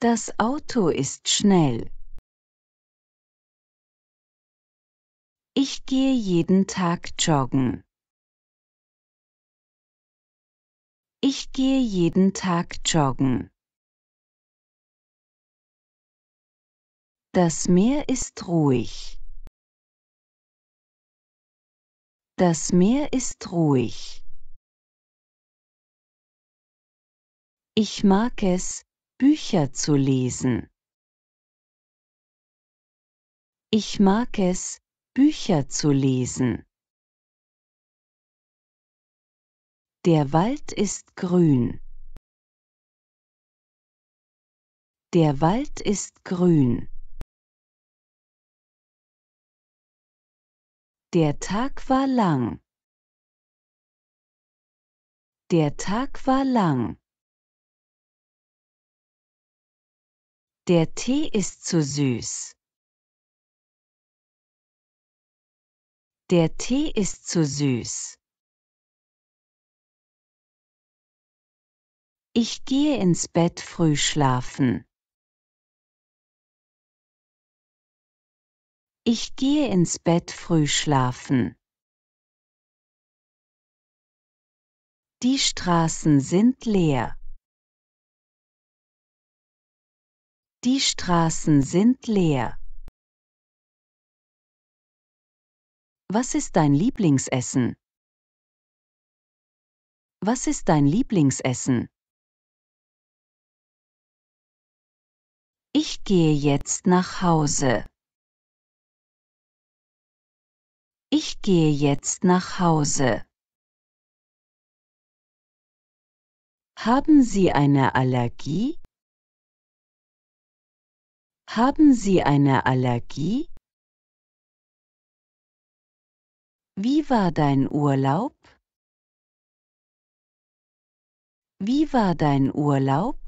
Das Auto ist schnell. Ich gehe jeden Tag joggen. Ich gehe jeden Tag joggen. Das Meer ist ruhig. Das Meer ist ruhig. Ich mag es, Bücher zu lesen. Ich mag es, Bücher zu lesen. Der Wald ist grün. Der Wald ist grün. Der Tag war lang. Der Tag war lang. Der Tee ist zu süß. Der Tee ist zu süß. Ich gehe ins Bett früh schlafen. Ich gehe ins Bett früh schlafen. Die Straßen sind leer. Die Straßen sind leer. Was ist dein Lieblingsessen? Was ist dein Lieblingsessen? Ich gehe jetzt nach Hause. Ich gehe jetzt nach Hause. Haben Sie eine Allergie? Haben Sie eine Allergie? Wie war dein Urlaub? Wie war dein Urlaub?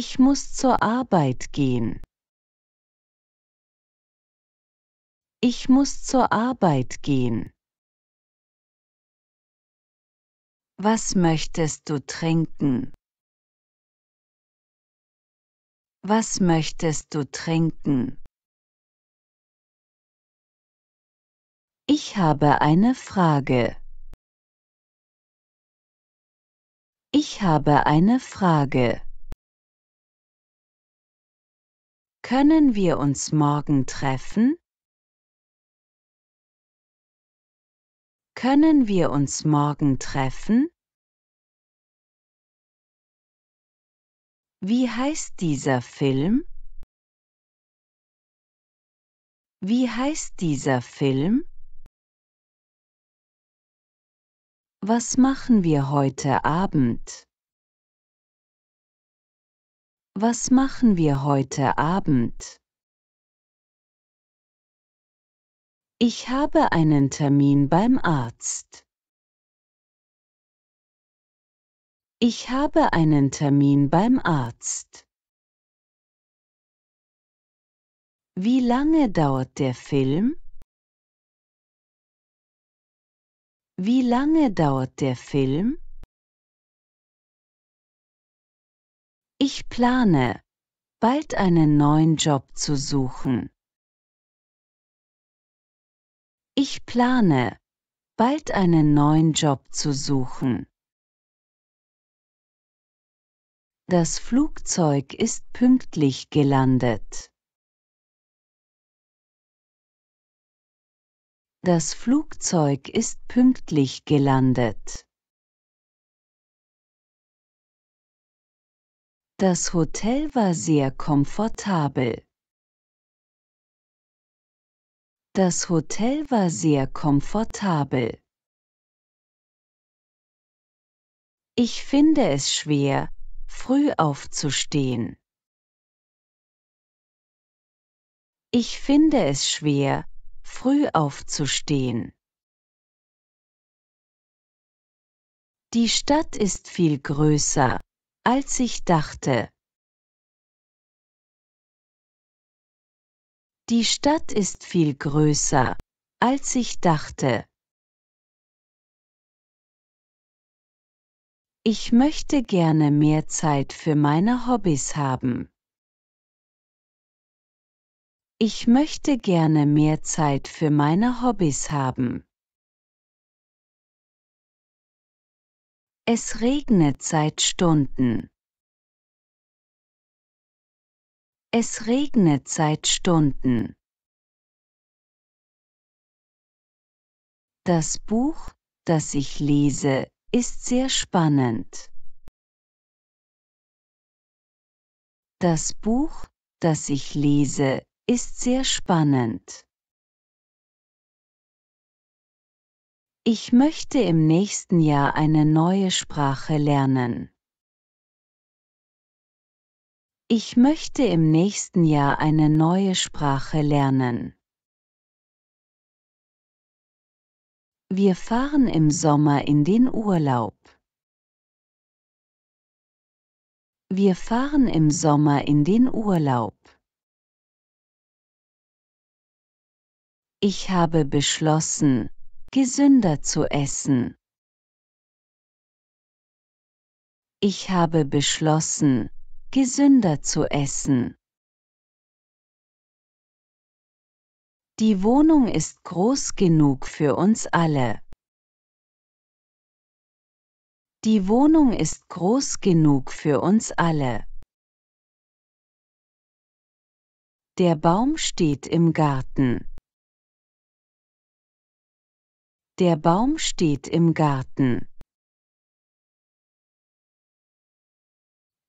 Ich muss zur Arbeit gehen. Ich muss zur Arbeit gehen. Was möchtest du trinken? Was möchtest du trinken? Ich habe eine Frage. Ich habe eine Frage. Können wir uns morgen treffen? Können wir uns morgen treffen? Wie heißt dieser Film? Wie heißt dieser Film? Was machen wir heute Abend? Was machen wir heute Abend? Ich habe einen Termin beim Arzt. Ich habe einen Termin beim Arzt. Wie lange dauert der Film? Wie lange dauert der Film? Ich plane, bald einen neuen Job zu suchen. Ich plane, bald einen neuen Job zu suchen. Das Flugzeug ist pünktlich gelandet. Das Flugzeug ist pünktlich gelandet. Das Hotel war sehr komfortabel. Das Hotel war sehr komfortabel. Ich finde es schwer, früh aufzustehen. Ich finde es schwer, früh aufzustehen. Die Stadt ist viel größer, als ich dachte. Die Stadt ist viel größer, als ich dachte. Ich möchte gerne mehr Zeit für meine Hobbys haben. Ich möchte gerne mehr Zeit für meine Hobbys haben. Es regnet seit Stunden. Es regnet seit Stunden. Das Buch, das ich lese, ist sehr spannend. Das Buch, das ich lese, ist sehr spannend. Ich möchte im nächsten Jahr eine neue Sprache lernen. Ich möchte im nächsten Jahr eine neue Sprache lernen. Wir fahren im Sommer in den Urlaub. Wir fahren im Sommer in den Urlaub. Ich habe beschlossen, gesünder zu essen. Ich habe beschlossen, gesünder zu essen. Die Wohnung ist groß genug für uns alle. Die Wohnung ist groß genug für uns alle. Der Baum steht im Garten. Der Baum steht im Garten.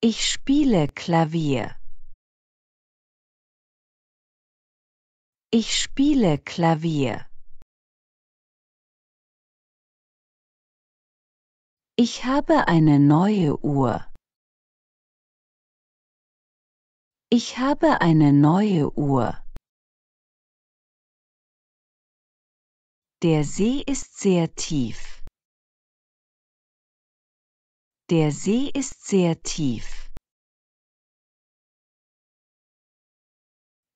Ich spiele Klavier. Ich spiele Klavier. Ich habe eine neue Uhr. Ich habe eine neue Uhr. Der See ist sehr tief. Der See ist sehr tief.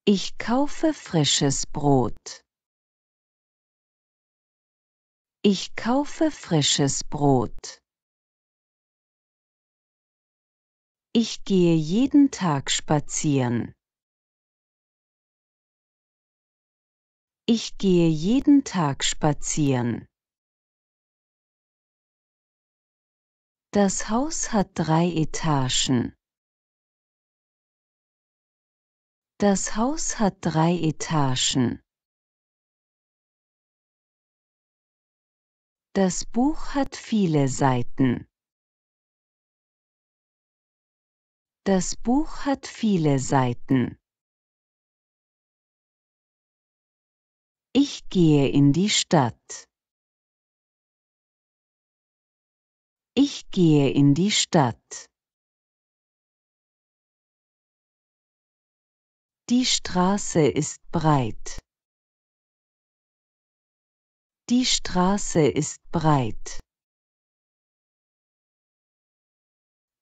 Ich kaufe frisches Brot. Ich kaufe frisches Brot. Ich gehe jeden Tag spazieren. Ich gehe jeden Tag spazieren. Das Haus hat drei Etagen. Das Haus hat drei Etagen. Das Buch hat viele Seiten. Das Buch hat viele Seiten. Ich gehe in die Stadt. Ich gehe in die Stadt. Die Straße ist breit. Die Straße ist breit.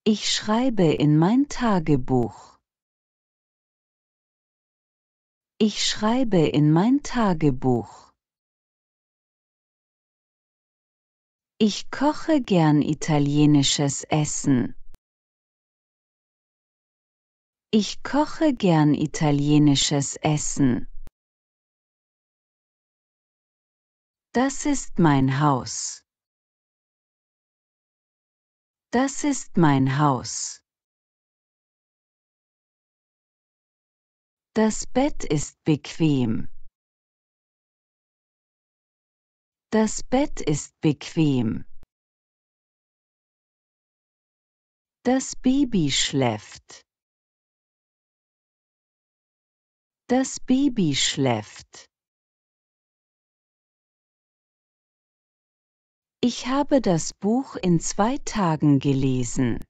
Ich schreibe in mein Tagebuch. Ich schreibe in mein Tagebuch. Ich koche gern italienisches Essen. Ich koche gern italienisches Essen. Das ist mein Haus. Das ist mein Haus. Das Bett ist bequem. Das Bett ist bequem. Das Baby schläft. Das Baby schläft. Ich habe das Buch in zwei Tagen gelesen.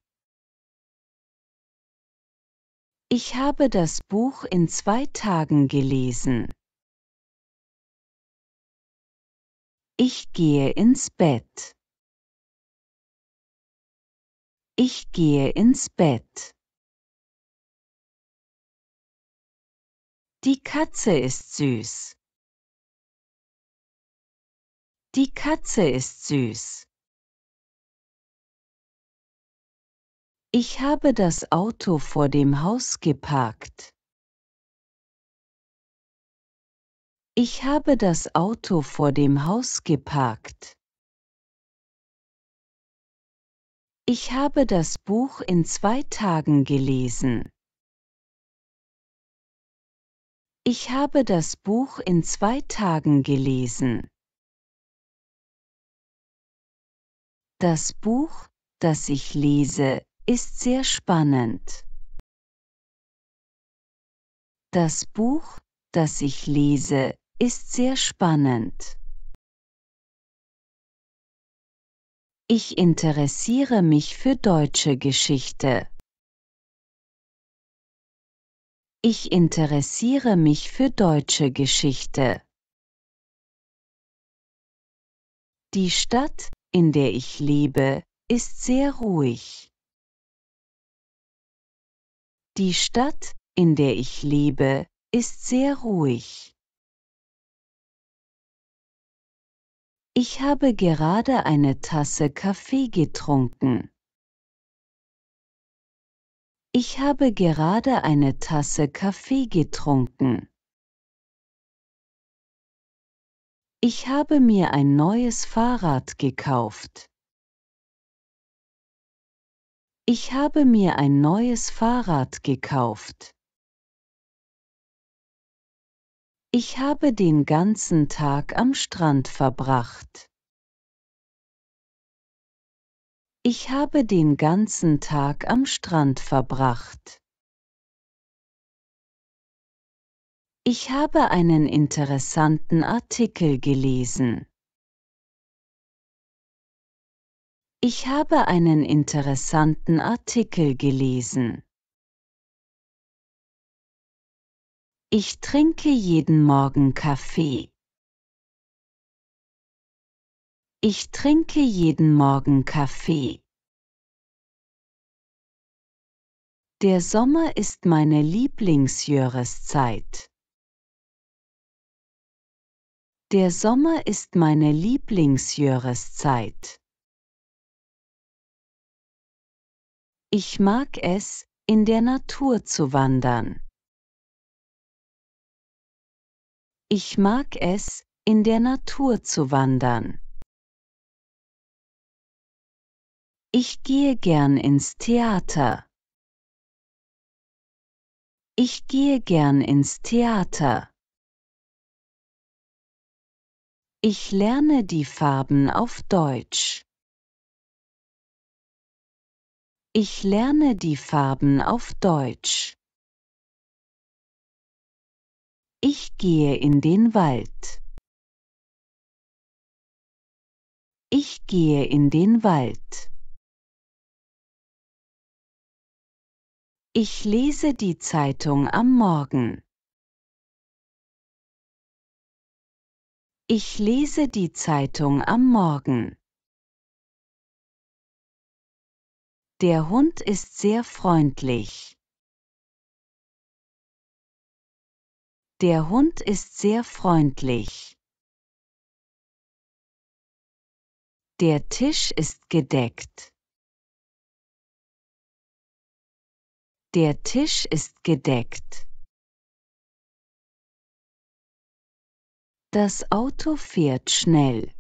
Ich habe das Buch in zwei Tagen gelesen. Ich gehe ins Bett. Ich gehe ins Bett. Die Katze ist süß. Die Katze ist süß. Ich habe das Auto vor dem Haus geparkt. Ich habe das Auto vor dem Haus geparkt. Ich habe das Buch in zwei Tagen gelesen. Ich habe das Buch in zwei Tagen gelesen. Das Buch, das ich lese, ist sehr spannend. Das Buch, das ich lese, ist sehr spannend. Ich interessiere mich für deutsche Geschichte. Ich interessiere mich für deutsche Geschichte. Die Stadt, in der ich lebe, ist sehr ruhig. Die Stadt, in der ich lebe, ist sehr ruhig. Ich habe gerade eine Tasse Kaffee getrunken. Ich habe gerade eine Tasse Kaffee getrunken. Ich habe mir ein neues Fahrrad gekauft. Ich habe mir ein neues Fahrrad gekauft. Ich habe den ganzen Tag am Strand verbracht. Ich habe den ganzen Tag am Strand verbracht. Ich habe einen interessanten Artikel gelesen. Ich habe einen interessanten Artikel gelesen. Ich trinke jeden Morgen Kaffee. Ich trinke jeden Morgen Kaffee. Der Sommer ist meine Lieblingsjahreszeit. Der Sommer ist meine Lieblingsjahreszeit. Ich mag es, in der Natur zu wandern. Ich mag es, in der Natur zu wandern. Ich gehe gern ins Theater. Ich gehe gern ins Theater. Ich lerne die Farben auf Deutsch. Ich lerne die Farben auf Deutsch. Ich gehe in den Wald. Ich gehe in den Wald. Ich lese die Zeitung am Morgen. Ich lese die Zeitung am Morgen. Der Hund ist sehr freundlich. Der Hund ist sehr freundlich. Der Tisch ist gedeckt. Der Tisch ist gedeckt. Das Auto fährt schnell.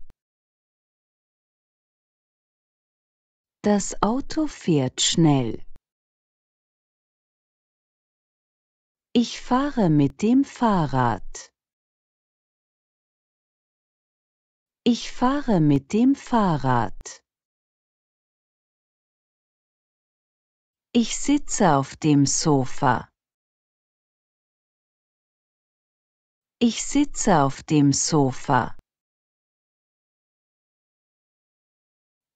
Das Auto fährt schnell. Ich fahre mit dem Fahrrad. Ich fahre mit dem Fahrrad. Ich sitze auf dem Sofa. Ich sitze auf dem Sofa.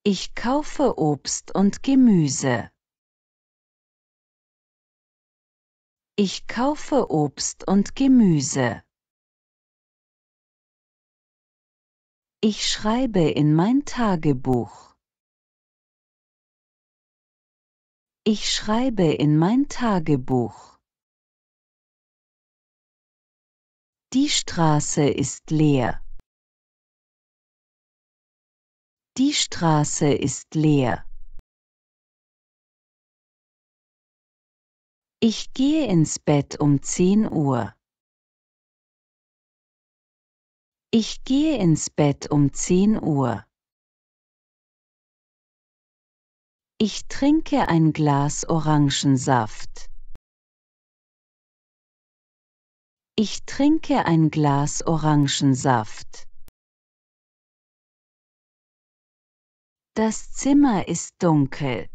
Ich kaufe Obst und Gemüse. Ich kaufe Obst und Gemüse. Ich schreibe in mein Tagebuch. Ich schreibe in mein Tagebuch. Die Straße ist leer. Die Straße ist leer. Ich gehe ins Bett um zehn Uhr. Ich gehe ins Bett um zehn Uhr. Ich trinke ein Glas Orangensaft. Ich trinke ein Glas Orangensaft. Das Zimmer ist dunkel.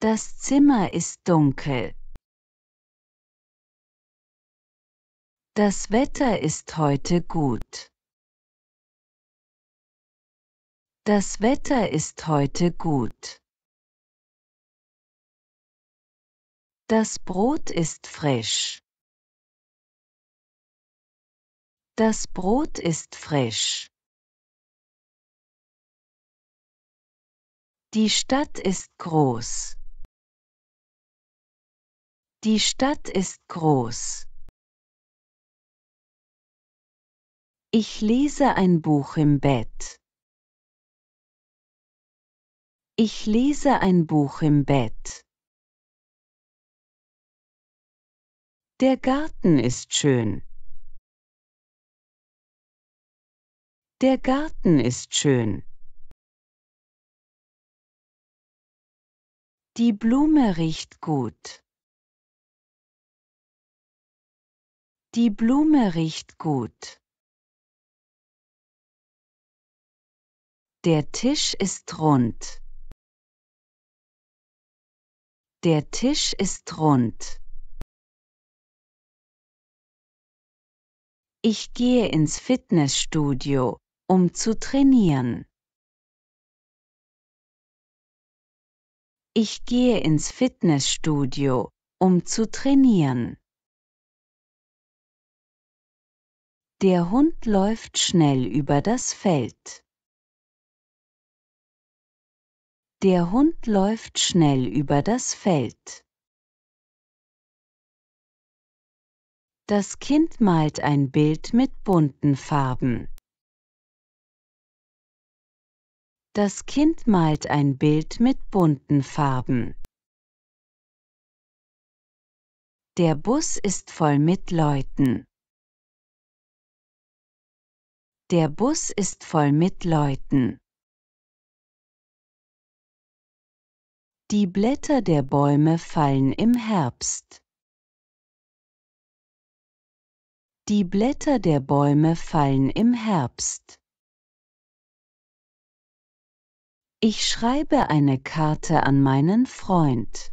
Das Zimmer ist dunkel. Das Wetter ist heute gut. Das Wetter ist heute gut. Das Brot ist frisch. Das Brot ist frisch. Die Stadt ist groß. Die Stadt ist groß. Ich lese ein Buch im Bett. Ich lese ein Buch im Bett. Der Garten ist schön. Der Garten ist schön. Die Blume riecht gut. Die Blume riecht gut. Der Tisch ist rund. Der Tisch ist rund. Ich gehe ins Fitnessstudio, um zu trainieren. Ich gehe ins Fitnessstudio, um zu trainieren. Der Hund läuft schnell über das Feld. Der Hund läuft schnell über das Feld. Das Kind malt ein Bild mit bunten Farben. Das Kind malt ein Bild mit bunten Farben. Der Bus ist voll mit Leuten. Der Bus ist voll mit Leuten. Die Blätter der Bäume fallen im Herbst. Die Blätter der Bäume fallen im Herbst. Ich schreibe eine Karte an meinen Freund.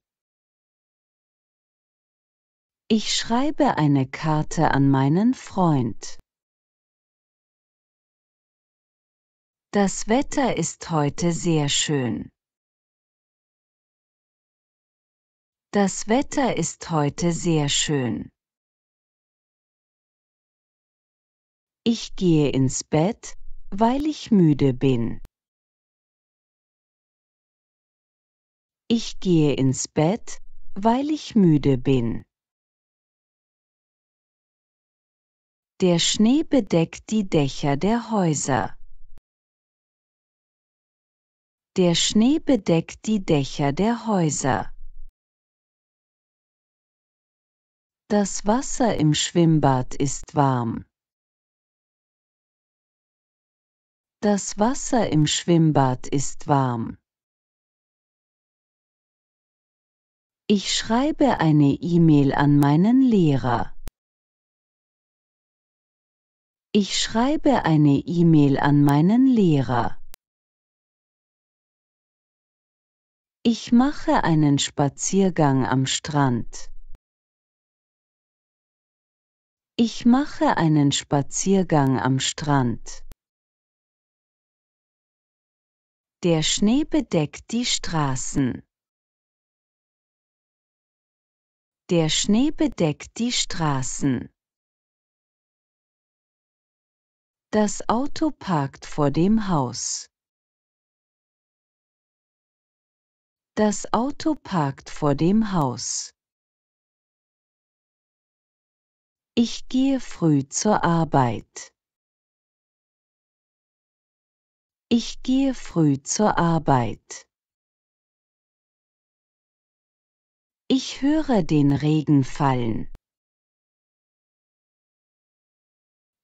Ich schreibe eine Karte an meinen Freund. Das Wetter ist heute sehr schön. Das Wetter ist heute sehr schön. Ich gehe ins Bett, weil ich müde bin. Ich gehe ins Bett, weil ich müde bin. Der Schnee bedeckt die Dächer der Häuser. Der Schnee bedeckt die Dächer der Häuser. Das Wasser im Schwimmbad ist warm. Das Wasser im Schwimmbad ist warm. Ich schreibe eine E-Mail an meinen Lehrer. Ich schreibe eine E-Mail an meinen Lehrer. Ich mache einen Spaziergang am Strand. Ich mache einen Spaziergang am Strand. Der Schnee bedeckt die Straßen. Der Schnee bedeckt die Straßen. Das Auto parkt vor dem Haus. Das Auto parkt vor dem Haus. Ich gehe früh zur Arbeit. Ich gehe früh zur Arbeit. Ich höre den Regen fallen.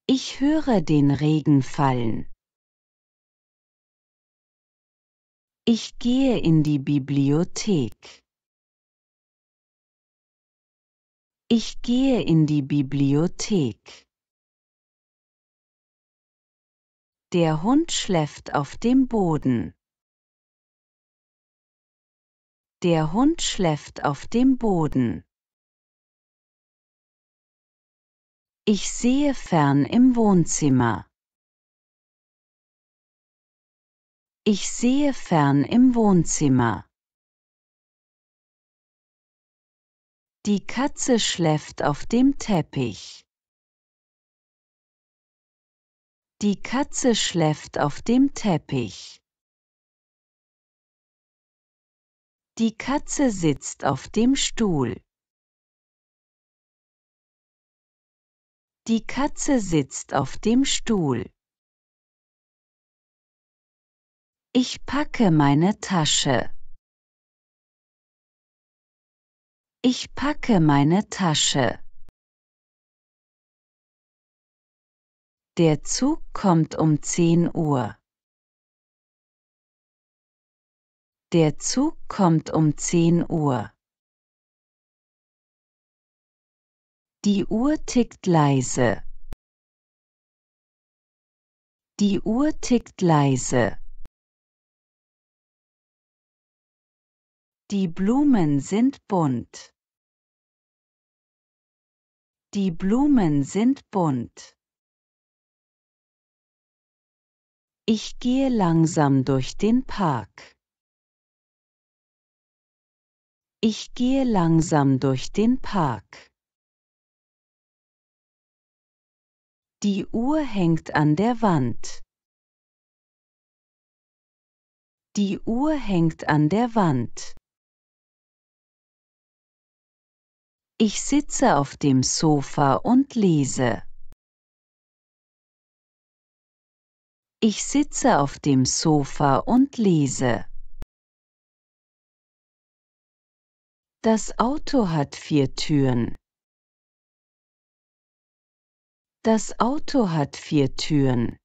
Ich höre den Regen fallen. Ich gehe in die Bibliothek. Ich gehe in die Bibliothek. Der Hund schläft auf dem Boden. Der Hund schläft auf dem Boden. Ich sehe fern im Wohnzimmer. Ich sehe fern im Wohnzimmer. Die Katze schläft auf dem Teppich. Die Katze schläft auf dem Teppich. Die Katze sitzt auf dem Stuhl. Die Katze sitzt auf dem Stuhl. Ich packe meine Tasche. Ich packe meine Tasche. Der Zug kommt um 10 Uhr. Der Zug kommt um 10 Uhr. Die Uhr tickt leise. Die Uhr tickt leise. Die Blumen sind bunt. Die Blumen sind bunt. Ich gehe langsam durch den Park. Ich gehe langsam durch den Park. Die Uhr hängt an der Wand. Die Uhr hängt an der Wand. Ich sitze auf dem Sofa und lese. Ich sitze auf dem Sofa und lese. Das Auto hat vier Türen. Das Auto hat vier Türen.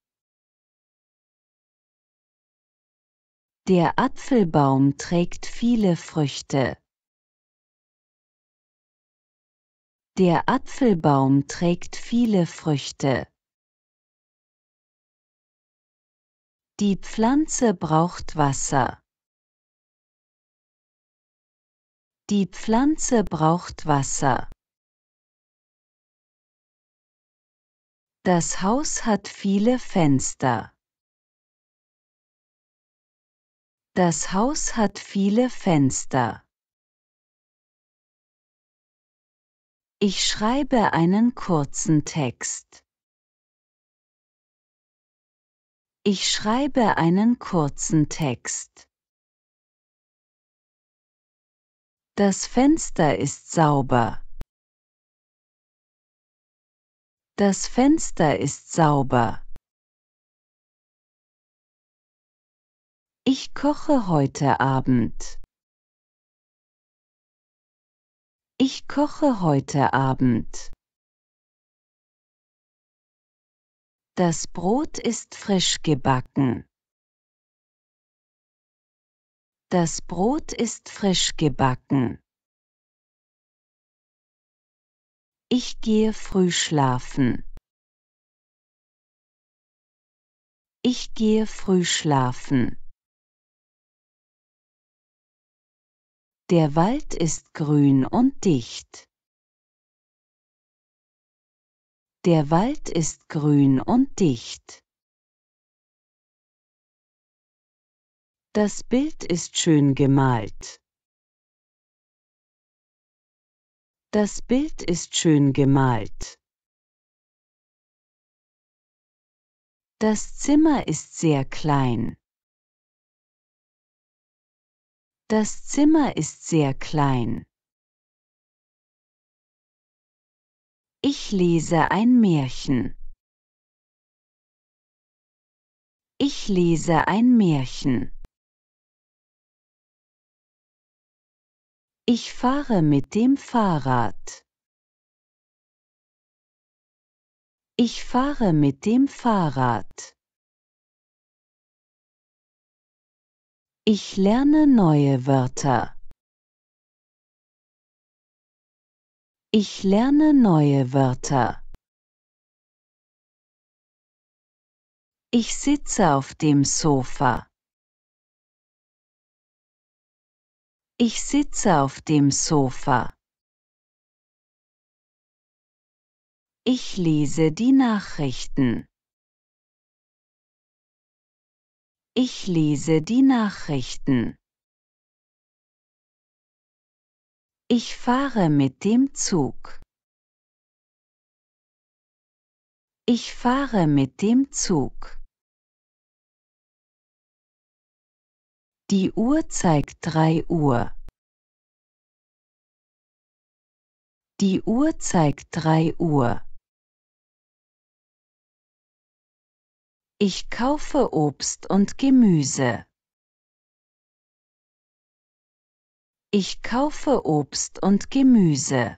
Der Apfelbaum trägt viele Früchte. Der Apfelbaum trägt viele Früchte. Die Pflanze braucht Wasser. Die Pflanze braucht Wasser. Das Haus hat viele Fenster. Das Haus hat viele Fenster. Ich schreibe einen kurzen Text. Ich schreibe einen kurzen Text. Das Fenster ist sauber. Das Fenster ist sauber. Ich koche heute Abend. Ich koche heute Abend. Das Brot ist frisch gebacken. Das Brot ist frisch gebacken. Ich gehe früh schlafen. Ich gehe früh schlafen. Der Wald ist grün und dicht. Der Wald ist grün und dicht. Das Bild ist schön gemalt. Das Bild ist schön gemalt. Das Zimmer ist sehr klein. Das Zimmer ist sehr klein. Ich lese ein Märchen. Ich lese ein Märchen. Ich fahre mit dem Fahrrad. Ich fahre mit dem Fahrrad. Ich lerne neue Wörter. Ich lerne neue Wörter. Ich sitze auf dem Sofa. Ich sitze auf dem Sofa. Ich lese die Nachrichten. Ich lese die Nachrichten. Ich fahre mit dem Zug. Ich fahre mit dem Zug. Die Uhr zeigt drei Uhr. Die Uhr zeigt drei Uhr. Ich kaufe Obst und Gemüse. Ich kaufe Obst und Gemüse.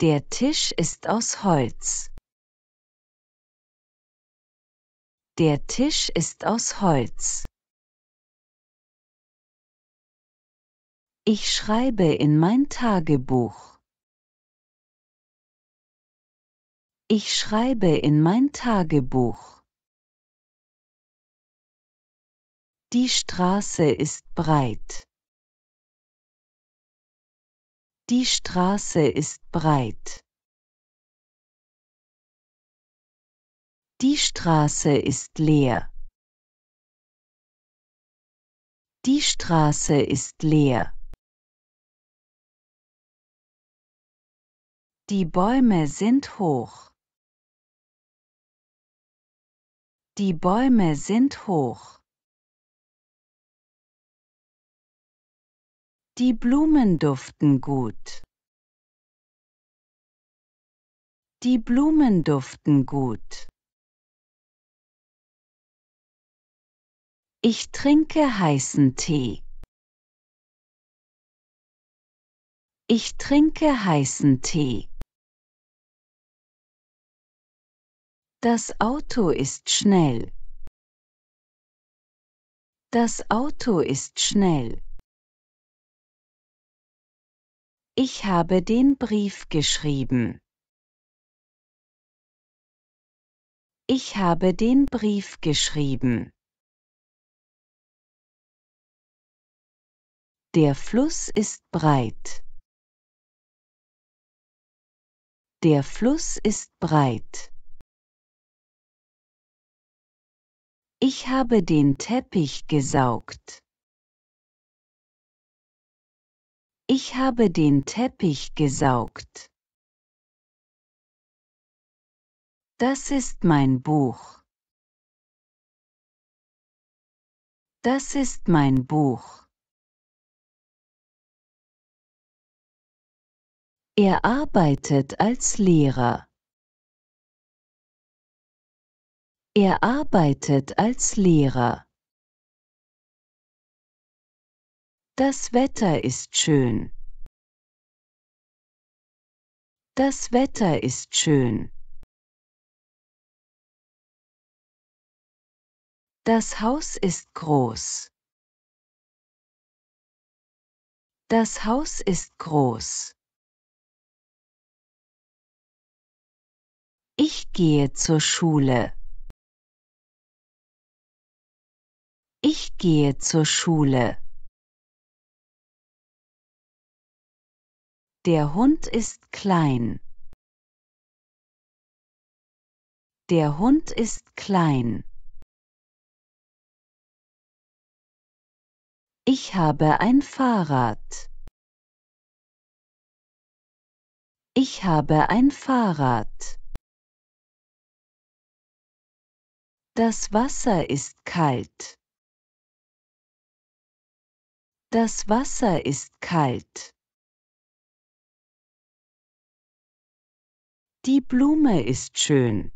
Der Tisch ist aus Holz. Der Tisch ist aus Holz. Ich schreibe in mein Tagebuch. Ich schreibe in mein Tagebuch. Die Straße ist breit. Die Straße ist breit. Die Straße ist leer. Die Straße ist leer. Die Bäume sind hoch. Die Bäume sind hoch. Die Blumen duften gut. Die Blumen duften gut. Ich trinke heißen Tee. Ich trinke heißen Tee. Das Auto ist schnell. Das Auto ist schnell. Ich habe den Brief geschrieben. Ich habe den Brief geschrieben. Der Fluss ist breit. Der Fluss ist breit. Ich habe den Teppich gesaugt. Ich habe den Teppich gesaugt. Das ist mein Buch. Das ist mein Buch. Er arbeitet als Lehrer. Er arbeitet als Lehrer. Das Wetter ist schön. Das Wetter ist schön. Das Haus ist groß. Das Haus ist groß. Ich gehe zur Schule. Ich gehe zur Schule. Der Hund ist klein. Der Hund ist klein. Ich habe ein Fahrrad. Ich habe ein Fahrrad. Das Wasser ist kalt. Das Wasser ist kalt. Die Blume ist schön.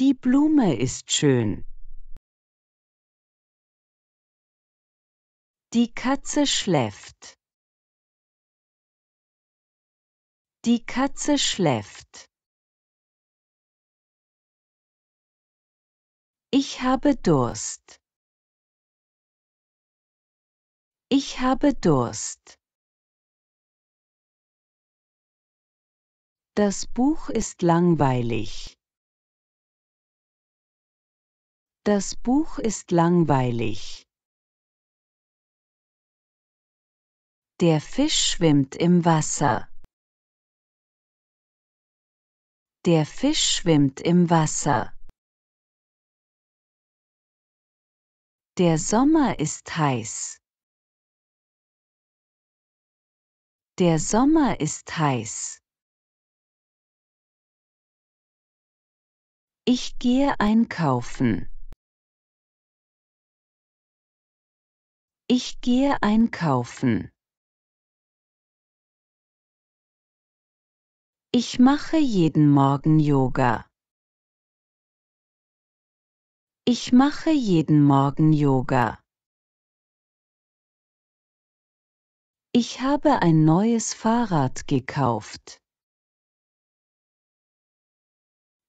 Die Blume ist schön. Die Katze schläft. Die Katze schläft. Ich habe Durst. Ich habe Durst. Das Buch ist langweilig. Das Buch ist langweilig. Der Fisch schwimmt im Wasser. Der Fisch schwimmt im Wasser. Der Sommer ist heiß. Der Sommer ist heiß. Ich gehe einkaufen. Ich gehe einkaufen. Ich mache jeden Morgen Yoga. Ich mache jeden Morgen Yoga. Ich habe ein neues Fahrrad gekauft.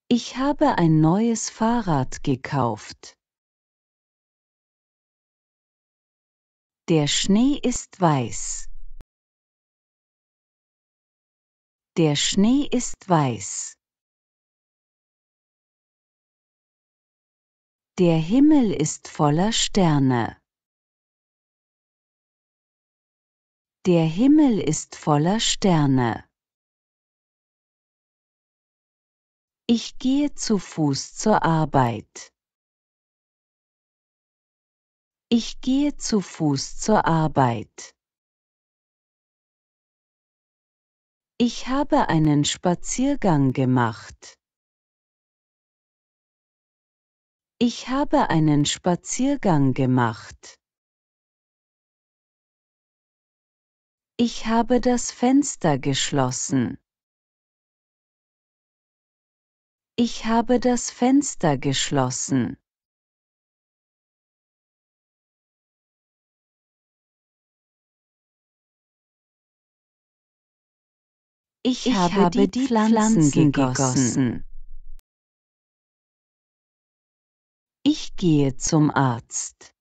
Ich habe ein neues Fahrrad gekauft. Der Schnee ist weiß. Der Schnee ist weiß. Der Himmel ist voller Sterne. Der Himmel ist voller Sterne. Ich gehe zu Fuß zur Arbeit. Ich gehe zu Fuß zur Arbeit. Ich habe einen Spaziergang gemacht. Ich habe einen Spaziergang gemacht. Ich habe das Fenster geschlossen. Ich habe das Fenster geschlossen. Ich, ich habe, habe, die, die Pflanzen, Pflanzen gegossen. Ich gehe zum Arzt.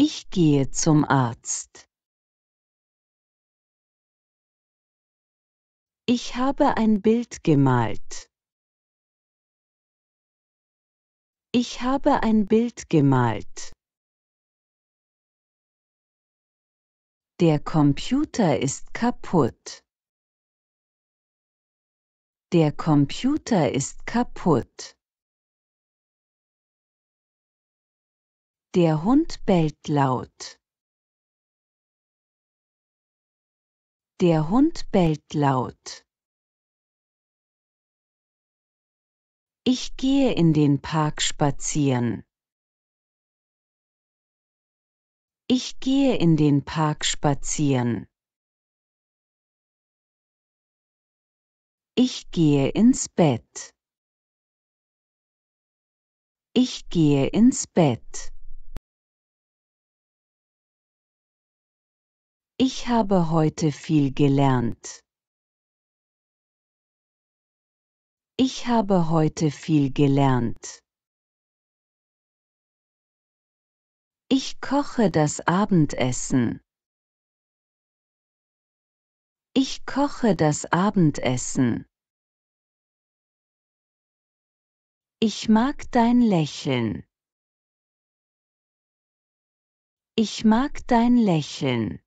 Ich gehe zum Arzt. Ich habe ein Bild gemalt. Ich habe ein Bild gemalt. Der Computer ist kaputt. Der Computer ist kaputt. Der Hund bellt laut. Der Hund bellt laut. Ich gehe in den Park spazieren. Ich gehe in den Park spazieren. Ich gehe ins Bett. Ich gehe ins Bett. Ich habe heute viel gelernt. Ich habe heute viel gelernt. Ich koche das Abendessen. Ich koche das Abendessen. Ich mag dein Lächeln. Ich mag dein Lächeln.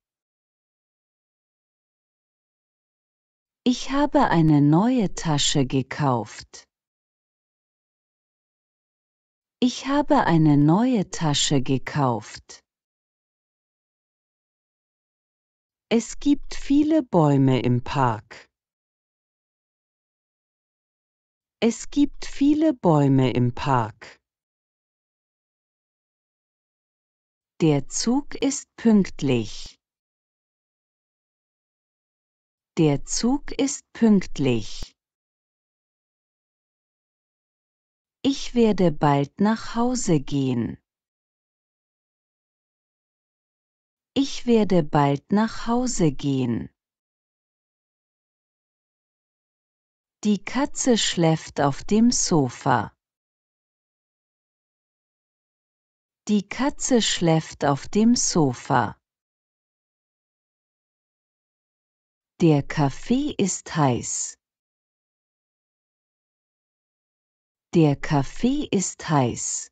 Ich habe eine neue Tasche gekauft. Ich habe eine neue Tasche gekauft. Es gibt viele Bäume im Park. Es gibt viele Bäume im Park. Der Zug ist pünktlich. Der Zug ist pünktlich. Ich werde bald nach Hause gehen. Ich werde bald nach Hause gehen. Die Katze schläft auf dem Sofa. Die Katze schläft auf dem Sofa. Der Kaffee ist heiß. Der Kaffee ist heiß.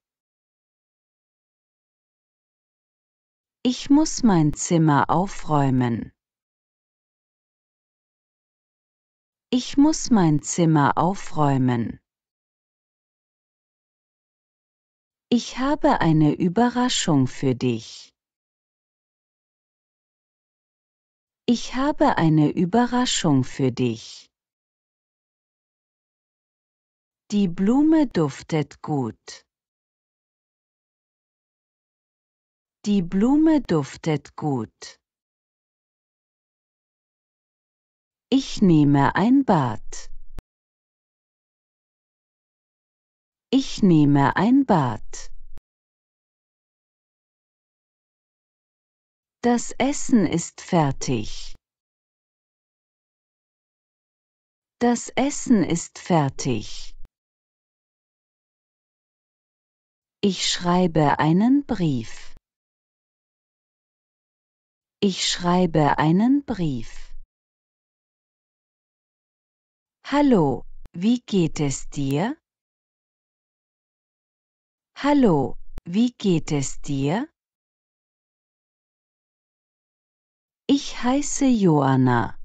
Ich muss mein Zimmer aufräumen. Ich muss mein Zimmer aufräumen. Ich habe eine Überraschung für dich. Ich habe eine Überraschung für dich. Die Blume duftet gut. Die Blume duftet gut. Ich nehme ein Bad. Ich nehme ein Bad. Das Essen ist fertig. Das Essen ist fertig. Ich schreibe einen Brief. Ich schreibe einen Brief. Hallo, wie geht es dir? Hallo, wie geht es dir? Ich heiße Joanna.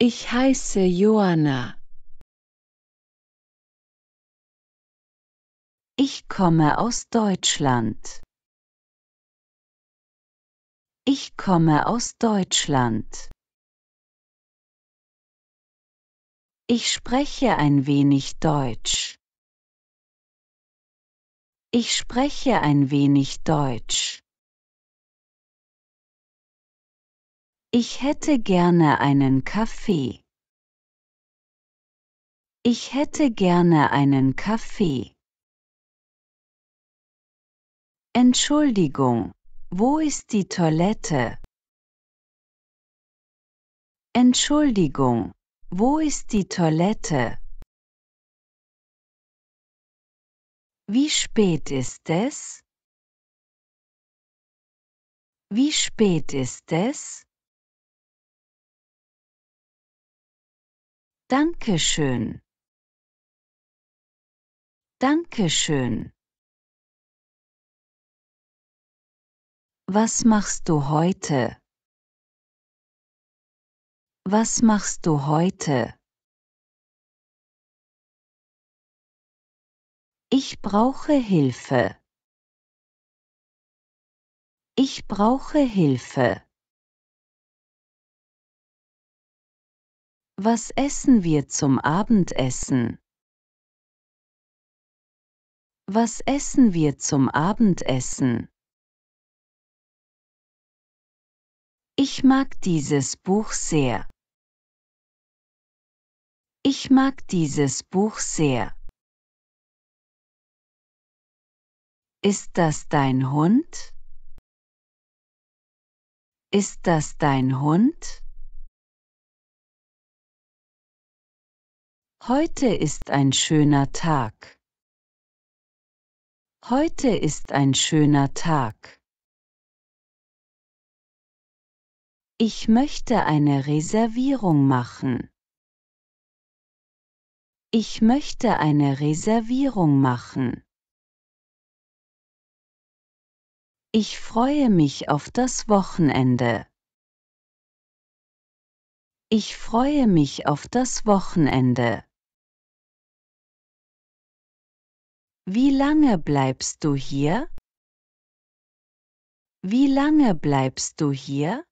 Ich heiße Joanna. Ich komme aus Deutschland. Ich komme aus Deutschland. Ich spreche ein wenig Deutsch. Ich spreche ein wenig Deutsch. Ich hätte gerne einen Kaffee. Ich hätte gerne einen Kaffee. Entschuldigung, wo ist die Toilette? Entschuldigung, wo ist die Toilette? Wie spät ist es? Wie spät ist es? Dankeschön. Dankeschön. Was machst du heute? Was machst du heute? Ich brauche Hilfe. Ich brauche Hilfe. Was essen wir zum Abendessen? Was essen wir zum Abendessen? Ich mag dieses Buch sehr. Ich mag dieses Buch sehr. Ist das dein Hund? Ist das dein Hund? Heute ist ein schöner Tag. Heute ist ein schöner Tag. Ich möchte eine Reservierung machen. Ich möchte eine Reservierung machen. Ich freue mich auf das Wochenende. Ich freue mich auf das Wochenende. Wie lange bleibst du hier? Wie lange bleibst du hier?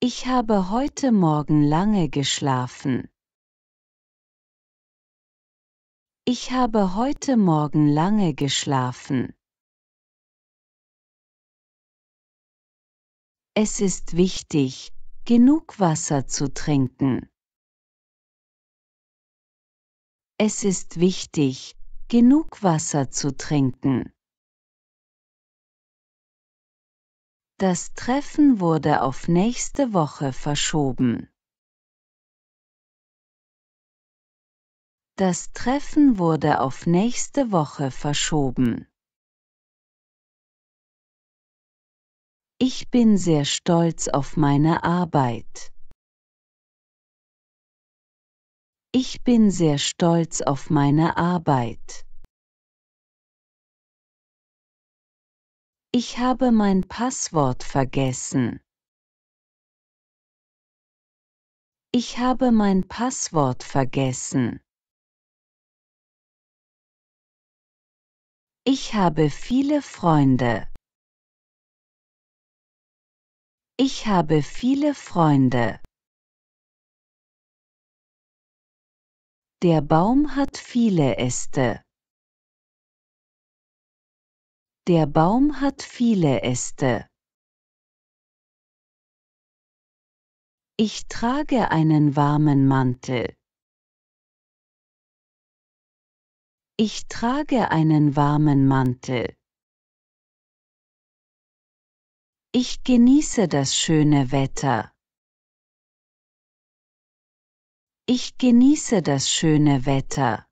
Ich habe heute Morgen lange geschlafen. Ich habe heute Morgen lange geschlafen. Es ist wichtig, genug Wasser zu trinken. Es ist wichtig, genug Wasser zu trinken. Das Treffen wurde auf nächste Woche verschoben. Das Treffen wurde auf nächste Woche verschoben. Ich bin sehr stolz auf meine Arbeit. Ich bin sehr stolz auf meine Arbeit. Ich habe mein Passwort vergessen. Ich habe mein Passwort vergessen. Ich habe viele Freunde. Ich habe viele Freunde. Der Baum hat viele Äste. Der Baum hat viele Äste. Ich trage einen warmen Mantel. Ich trage einen warmen Mantel. Ich genieße das schöne Wetter. Ich genieße das schöne Wetter.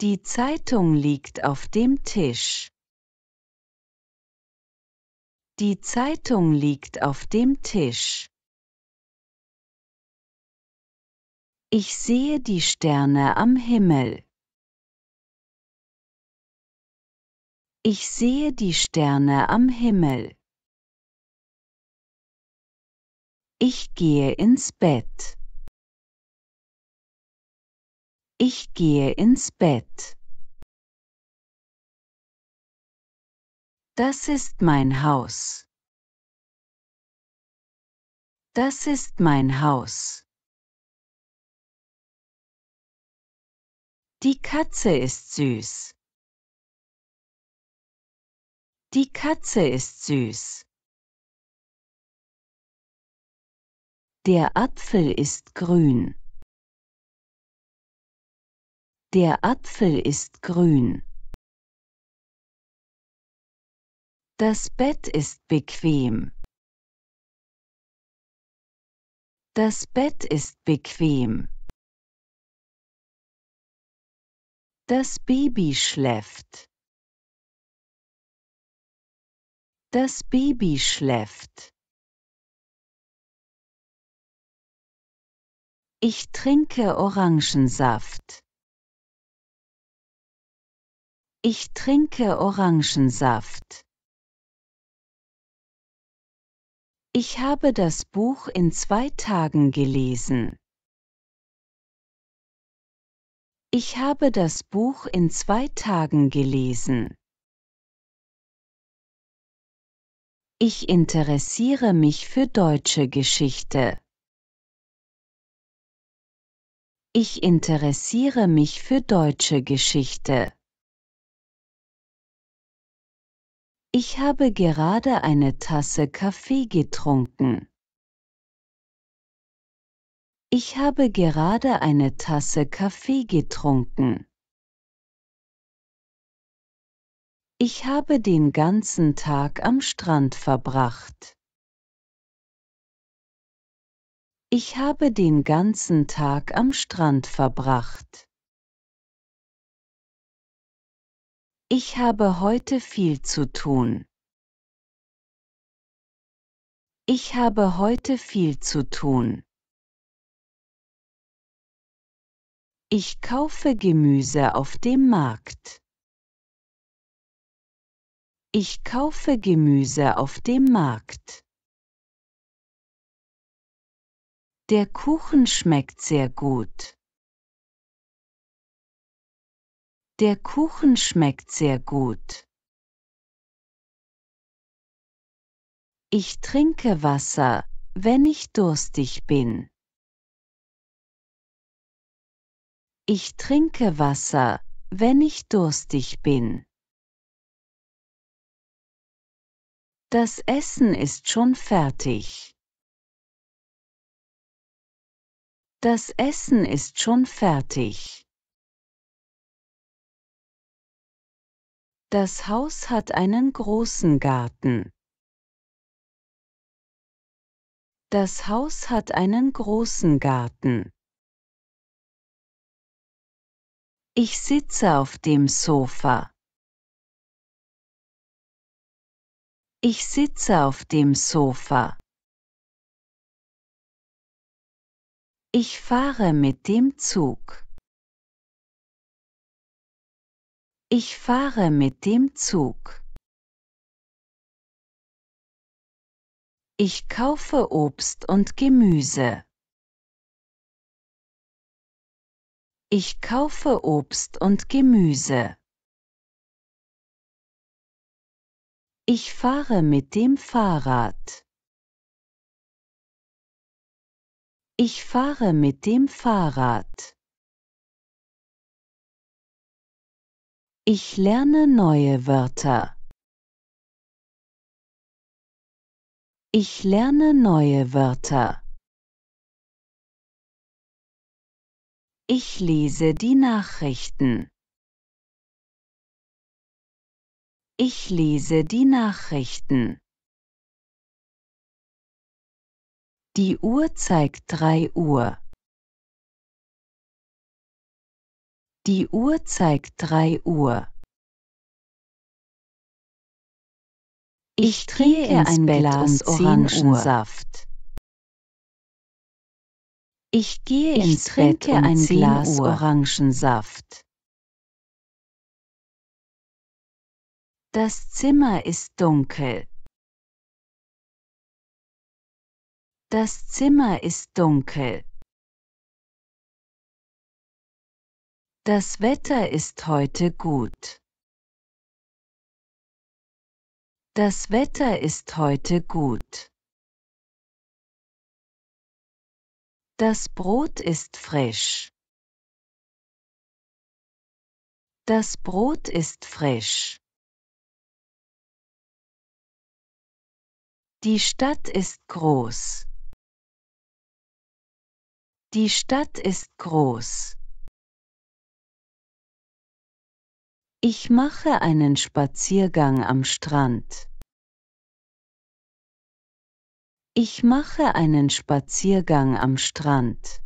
Die Zeitung liegt auf dem Tisch. Die Zeitung liegt auf dem Tisch. Ich sehe die Sterne am Himmel. Ich sehe die Sterne am Himmel. Ich gehe ins Bett. Ich gehe ins Bett. Das ist mein Haus. Das ist mein Haus. Die Katze ist süß. Die Katze ist süß. Der Apfel ist grün. Der Apfel ist grün. Das Bett ist bequem. Das Bett ist bequem. Das Baby schläft. Das Baby schläft. Ich trinke Orangensaft. Ich trinke Orangensaft. Ich habe das Buch in zwei Tagen gelesen. Ich habe das Buch in zwei Tagen gelesen. Ich interessiere mich für deutsche Geschichte. Ich interessiere mich für deutsche Geschichte. Ich habe gerade eine Tasse Kaffee getrunken. Ich habe gerade eine Tasse Kaffee getrunken. Ich habe den ganzen Tag am Strand verbracht. Ich habe den ganzen Tag am Strand verbracht. Ich habe heute viel zu tun. Ich habe heute viel zu tun. Ich kaufe Gemüse auf dem Markt. Ich kaufe Gemüse auf dem Markt. Der Kuchen schmeckt sehr gut. Der Kuchen schmeckt sehr gut. Ich trinke Wasser, wenn ich durstig bin. Ich trinke Wasser, wenn ich durstig bin. Das Essen ist schon fertig. Das Essen ist schon fertig. Das Haus hat einen großen Garten. Das Haus hat einen großen Garten. Ich sitze auf dem Sofa. Ich sitze auf dem Sofa. Ich fahre mit dem Zug. Ich fahre mit dem Zug. Ich kaufe Obst und Gemüse. Ich kaufe Obst und Gemüse. Ich fahre mit dem Fahrrad. Ich fahre mit dem Fahrrad. Ich lerne neue Wörter. Ich lerne neue Wörter. Ich lese die Nachrichten. Ich lese die Nachrichten. Die Uhr zeigt drei Uhr. Die Uhr zeigt drei Uhr. Ich trinke ein Glas Orangensaft. Ich gehe ich ins Bett um ein Glas Uhr. Orangensaft. Das Zimmer ist dunkel. Das Zimmer ist dunkel. Das Wetter ist heute gut. Das Wetter ist heute gut. Das Brot ist frisch. Das Brot ist frisch. Die Stadt ist groß. Die Stadt ist groß. Ich mache einen Spaziergang am Strand. Ich mache einen Spaziergang am Strand.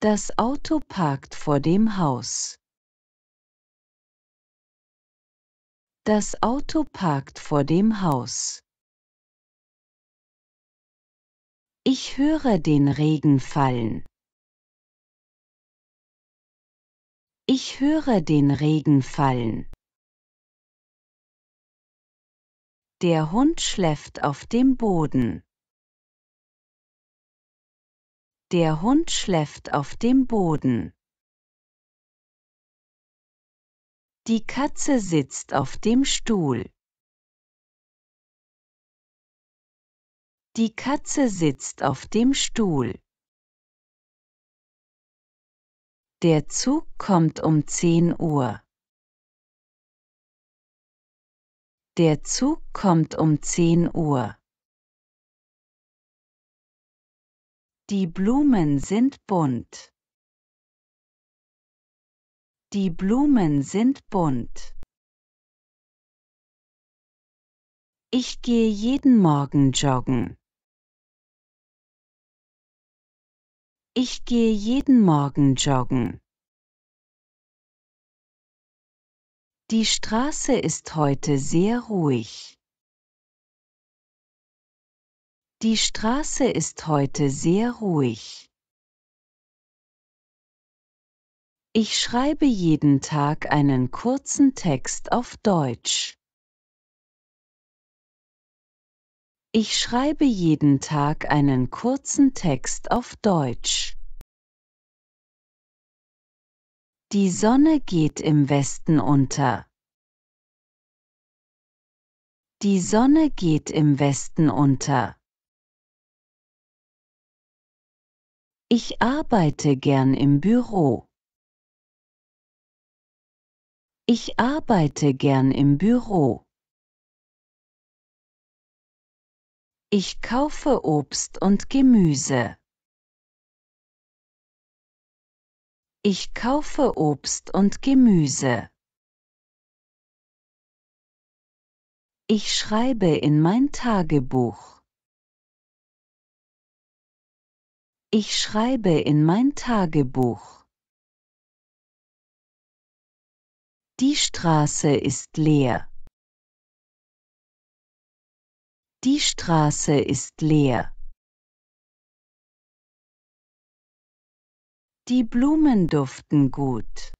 Das Auto parkt vor dem Haus. Das Auto parkt vor dem Haus. Ich höre den Regen fallen. Ich höre den Regen fallen. Der Hund schläft auf dem Boden. Der Hund schläft auf dem Boden. Die Katze sitzt auf dem Stuhl. Die Katze sitzt auf dem Stuhl. Der Zug kommt um 10 Uhr. Der Zug kommt um 10 Uhr. Die Blumen sind bunt. Die Blumen sind bunt. Ich gehe jeden Morgen joggen. Ich gehe jeden Morgen joggen. Die Straße ist heute sehr ruhig. Die Straße ist heute sehr ruhig. Ich schreibe jeden Tag einen kurzen Text auf Deutsch. Ich schreibe jeden Tag einen kurzen Text auf Deutsch. Die Sonne geht im Westen unter. Die Sonne geht im Westen unter. Ich arbeite gern im Büro. Ich arbeite gern im Büro. Ich kaufe Obst und Gemüse. Ich kaufe Obst und Gemüse. Ich schreibe in mein Tagebuch. Ich schreibe in mein Tagebuch. Die Straße ist leer. Die Straße ist leer. Die Blumen duften gut.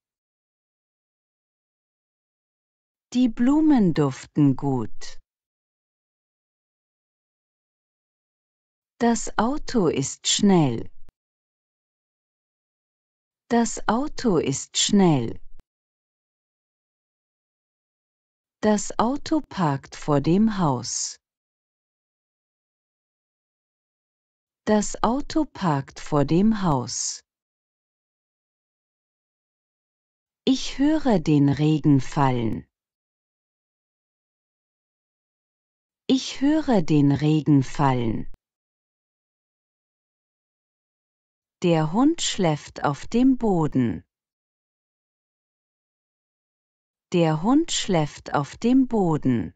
Die Blumen duften gut. Das Auto ist schnell. Das Auto ist schnell. Das Auto parkt vor dem Haus. Das Auto parkt vor dem Haus. Ich höre den Regen fallen. Ich höre den Regen fallen. Der Hund schläft auf dem Boden. Der Hund schläft auf dem Boden.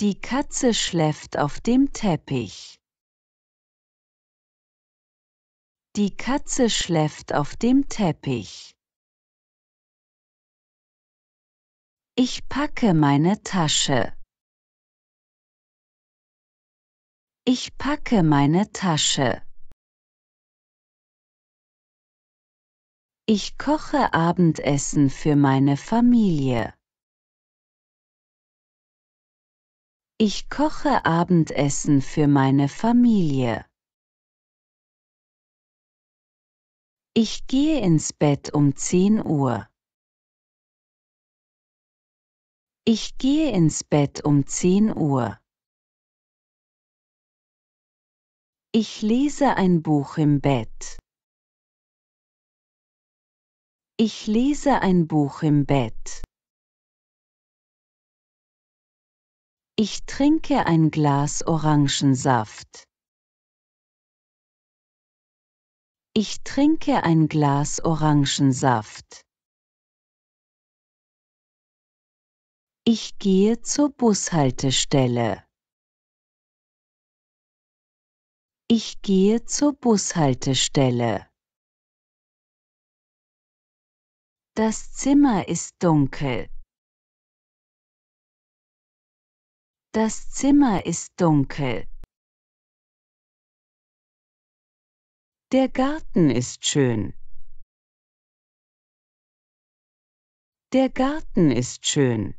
Die Katze schläft auf dem Teppich. Die Katze schläft auf dem Teppich. Ich packe meine Tasche. Ich packe meine Tasche. Ich koche Abendessen für meine Familie. Ich koche Abendessen für meine Familie. Ich gehe ins Bett um 10 Uhr. Ich gehe ins Bett um 10 Uhr. Ich lese ein Buch im Bett. Ich lese ein Buch im Bett. Ich trinke ein Glas Orangensaft. Ich trinke ein Glas Orangensaft. Ich gehe zur Bushaltestelle. Ich gehe zur Bushaltestelle. Das Zimmer ist dunkel. Das Zimmer ist dunkel. Der Garten ist schön. Der Garten ist schön.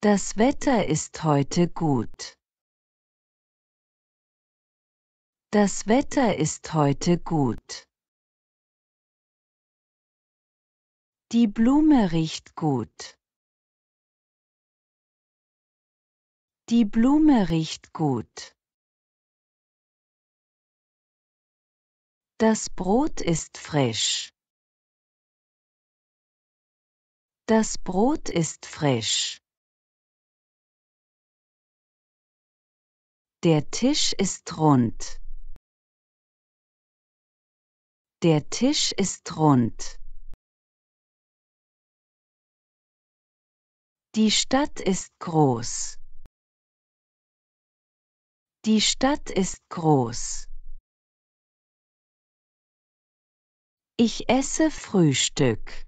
Das Wetter ist heute gut. Das Wetter ist heute gut. Die Blume riecht gut. Die Blume riecht gut. Das Brot ist frisch. Das Brot ist frisch. Der Tisch ist rund. Der Tisch ist rund. Die Stadt ist groß. Die Stadt ist groß. Ich esse Frühstück.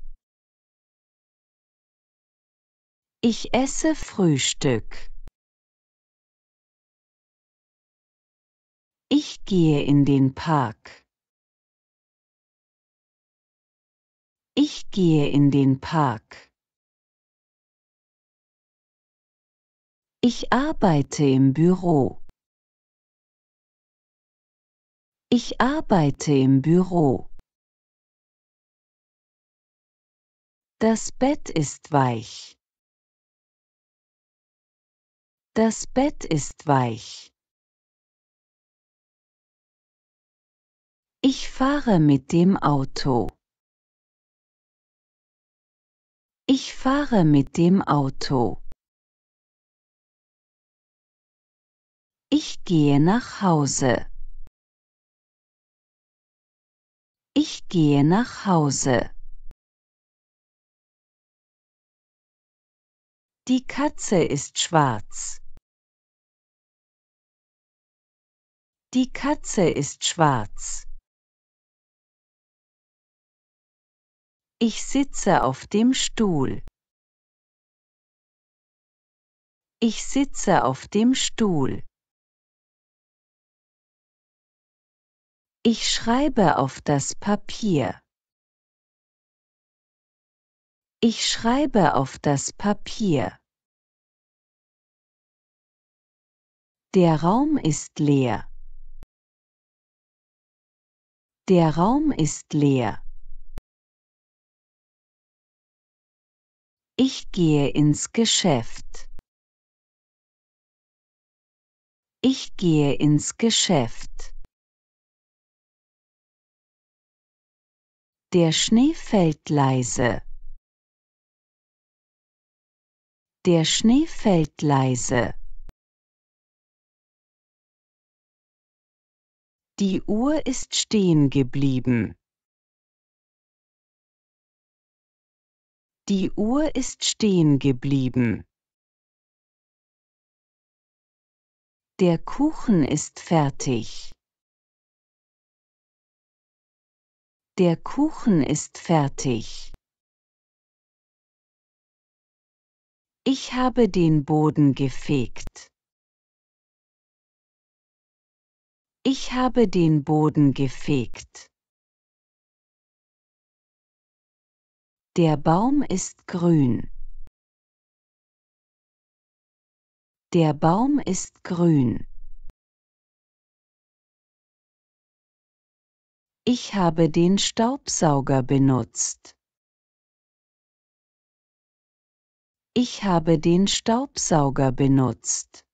Ich esse Frühstück. Ich gehe in den Park. Ich gehe in den Park. Ich arbeite im Büro. Ich arbeite im Büro. Das Bett ist weich. Das Bett ist weich. Ich fahre mit dem Auto. Ich fahre mit dem Auto. Ich gehe nach Hause. Ich gehe nach Hause. Die Katze ist schwarz. Die Katze ist schwarz. Ich sitze auf dem Stuhl. Ich sitze auf dem Stuhl. Ich schreibe auf das Papier. Ich schreibe auf das Papier. Der Raum ist leer. Der Raum ist leer. Ich gehe ins Geschäft. Ich gehe ins Geschäft. Der Schnee fällt leise. Der Schnee fällt leise. Die Uhr ist stehen geblieben. Die Uhr ist stehen geblieben. Der Kuchen ist fertig. Der Kuchen ist fertig. Ich habe den Boden gefegt. Ich habe den Boden gefegt. Der Baum ist grün. Der Baum ist grün. Ich habe den Staubsauger benutzt. Ich habe den Staubsauger benutzt.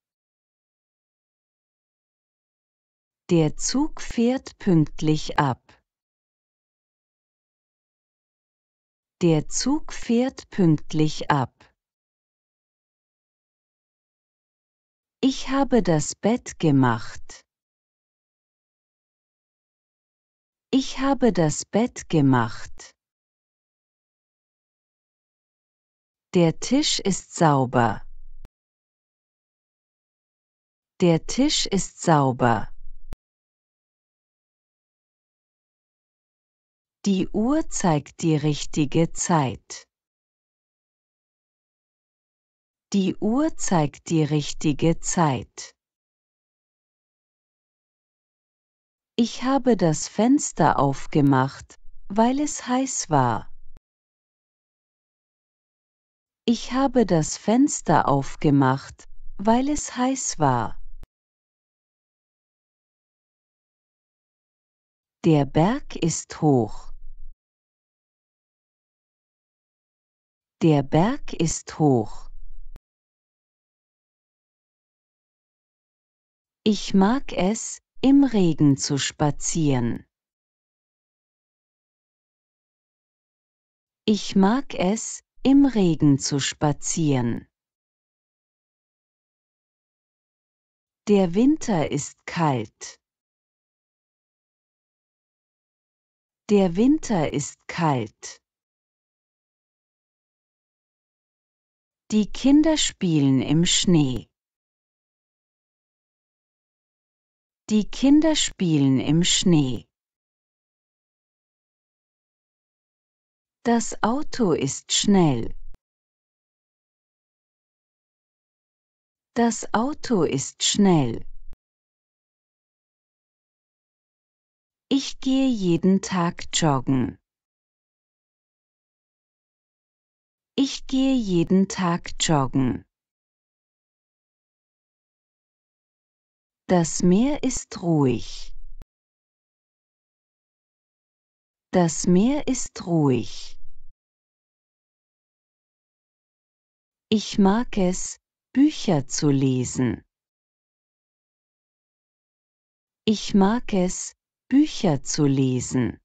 Der Zug fährt pünktlich ab. Der Zug fährt pünktlich ab. Ich habe das Bett gemacht. Ich habe das Bett gemacht. Der Tisch ist sauber. Der Tisch ist sauber. Die Uhr zeigt die richtige Zeit. Die Uhr zeigt die richtige Zeit. Ich habe das Fenster aufgemacht, weil es heiß war. Ich habe das Fenster aufgemacht, weil es heiß war. Der Berg ist hoch. Der Berg ist hoch. Ich mag es, im Regen zu spazieren. Ich mag es, im Regen zu spazieren. Der Winter ist kalt. Der Winter ist kalt. Die Kinder spielen im Schnee. Die Kinder spielen im Schnee. Das Auto ist schnell. Das Auto ist schnell. Ich gehe jeden Tag joggen. Ich gehe jeden Tag joggen. Das Meer ist ruhig. Das Meer ist ruhig. Ich mag es, Bücher zu lesen. Ich mag es, Bücher zu lesen.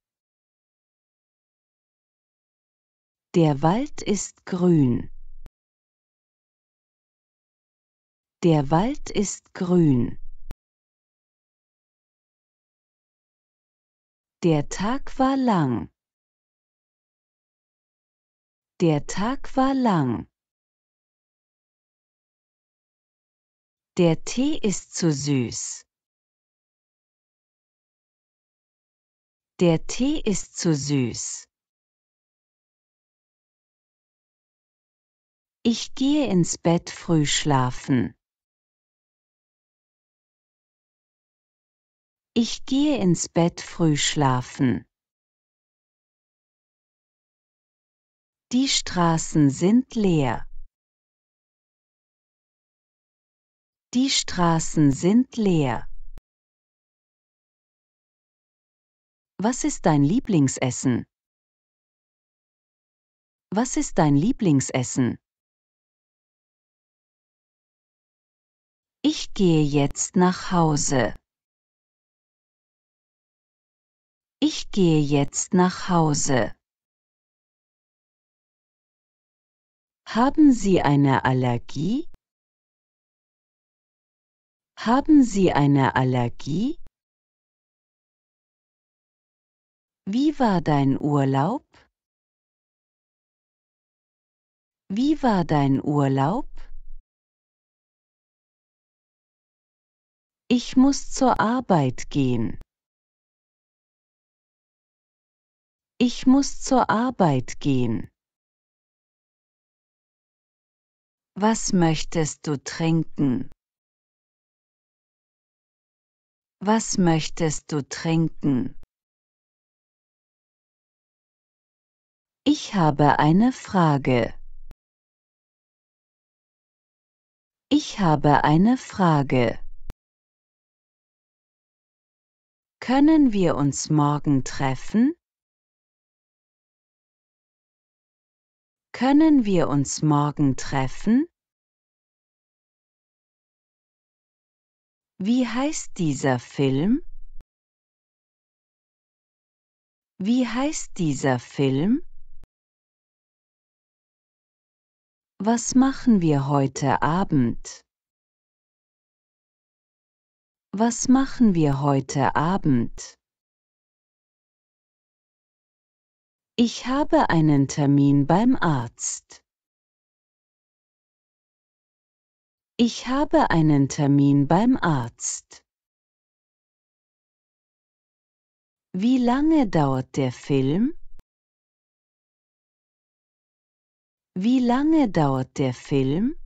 Der Wald ist grün. Der Wald ist grün. Der Tag war lang. Der Tag war lang. Der Tee ist zu süß. Der Tee ist zu süß. Ich gehe ins Bett früh schlafen. Ich gehe ins Bett früh schlafen. Die Straßen sind leer. Die Straßen sind leer. Was ist dein Lieblingsessen? Was ist dein Lieblingsessen? Ich gehe jetzt nach Hause. Ich gehe jetzt nach Hause. Haben Sie eine Allergie? Haben Sie eine Allergie? Wie war dein Urlaub? Wie war dein Urlaub? Ich muss zur Arbeit gehen. Ich muss zur Arbeit gehen. Was möchtest du trinken? Was möchtest du trinken? Ich habe eine Frage. Ich habe eine Frage. Können wir uns morgen treffen? Können wir uns morgen treffen? Wie heißt dieser Film? Wie heißt dieser Film? Was machen wir heute Abend? Was machen wir heute Abend? Ich habe einen Termin beim Arzt. Ich habe einen Termin beim Arzt. Wie lange dauert der Film? Wie lange dauert der Film?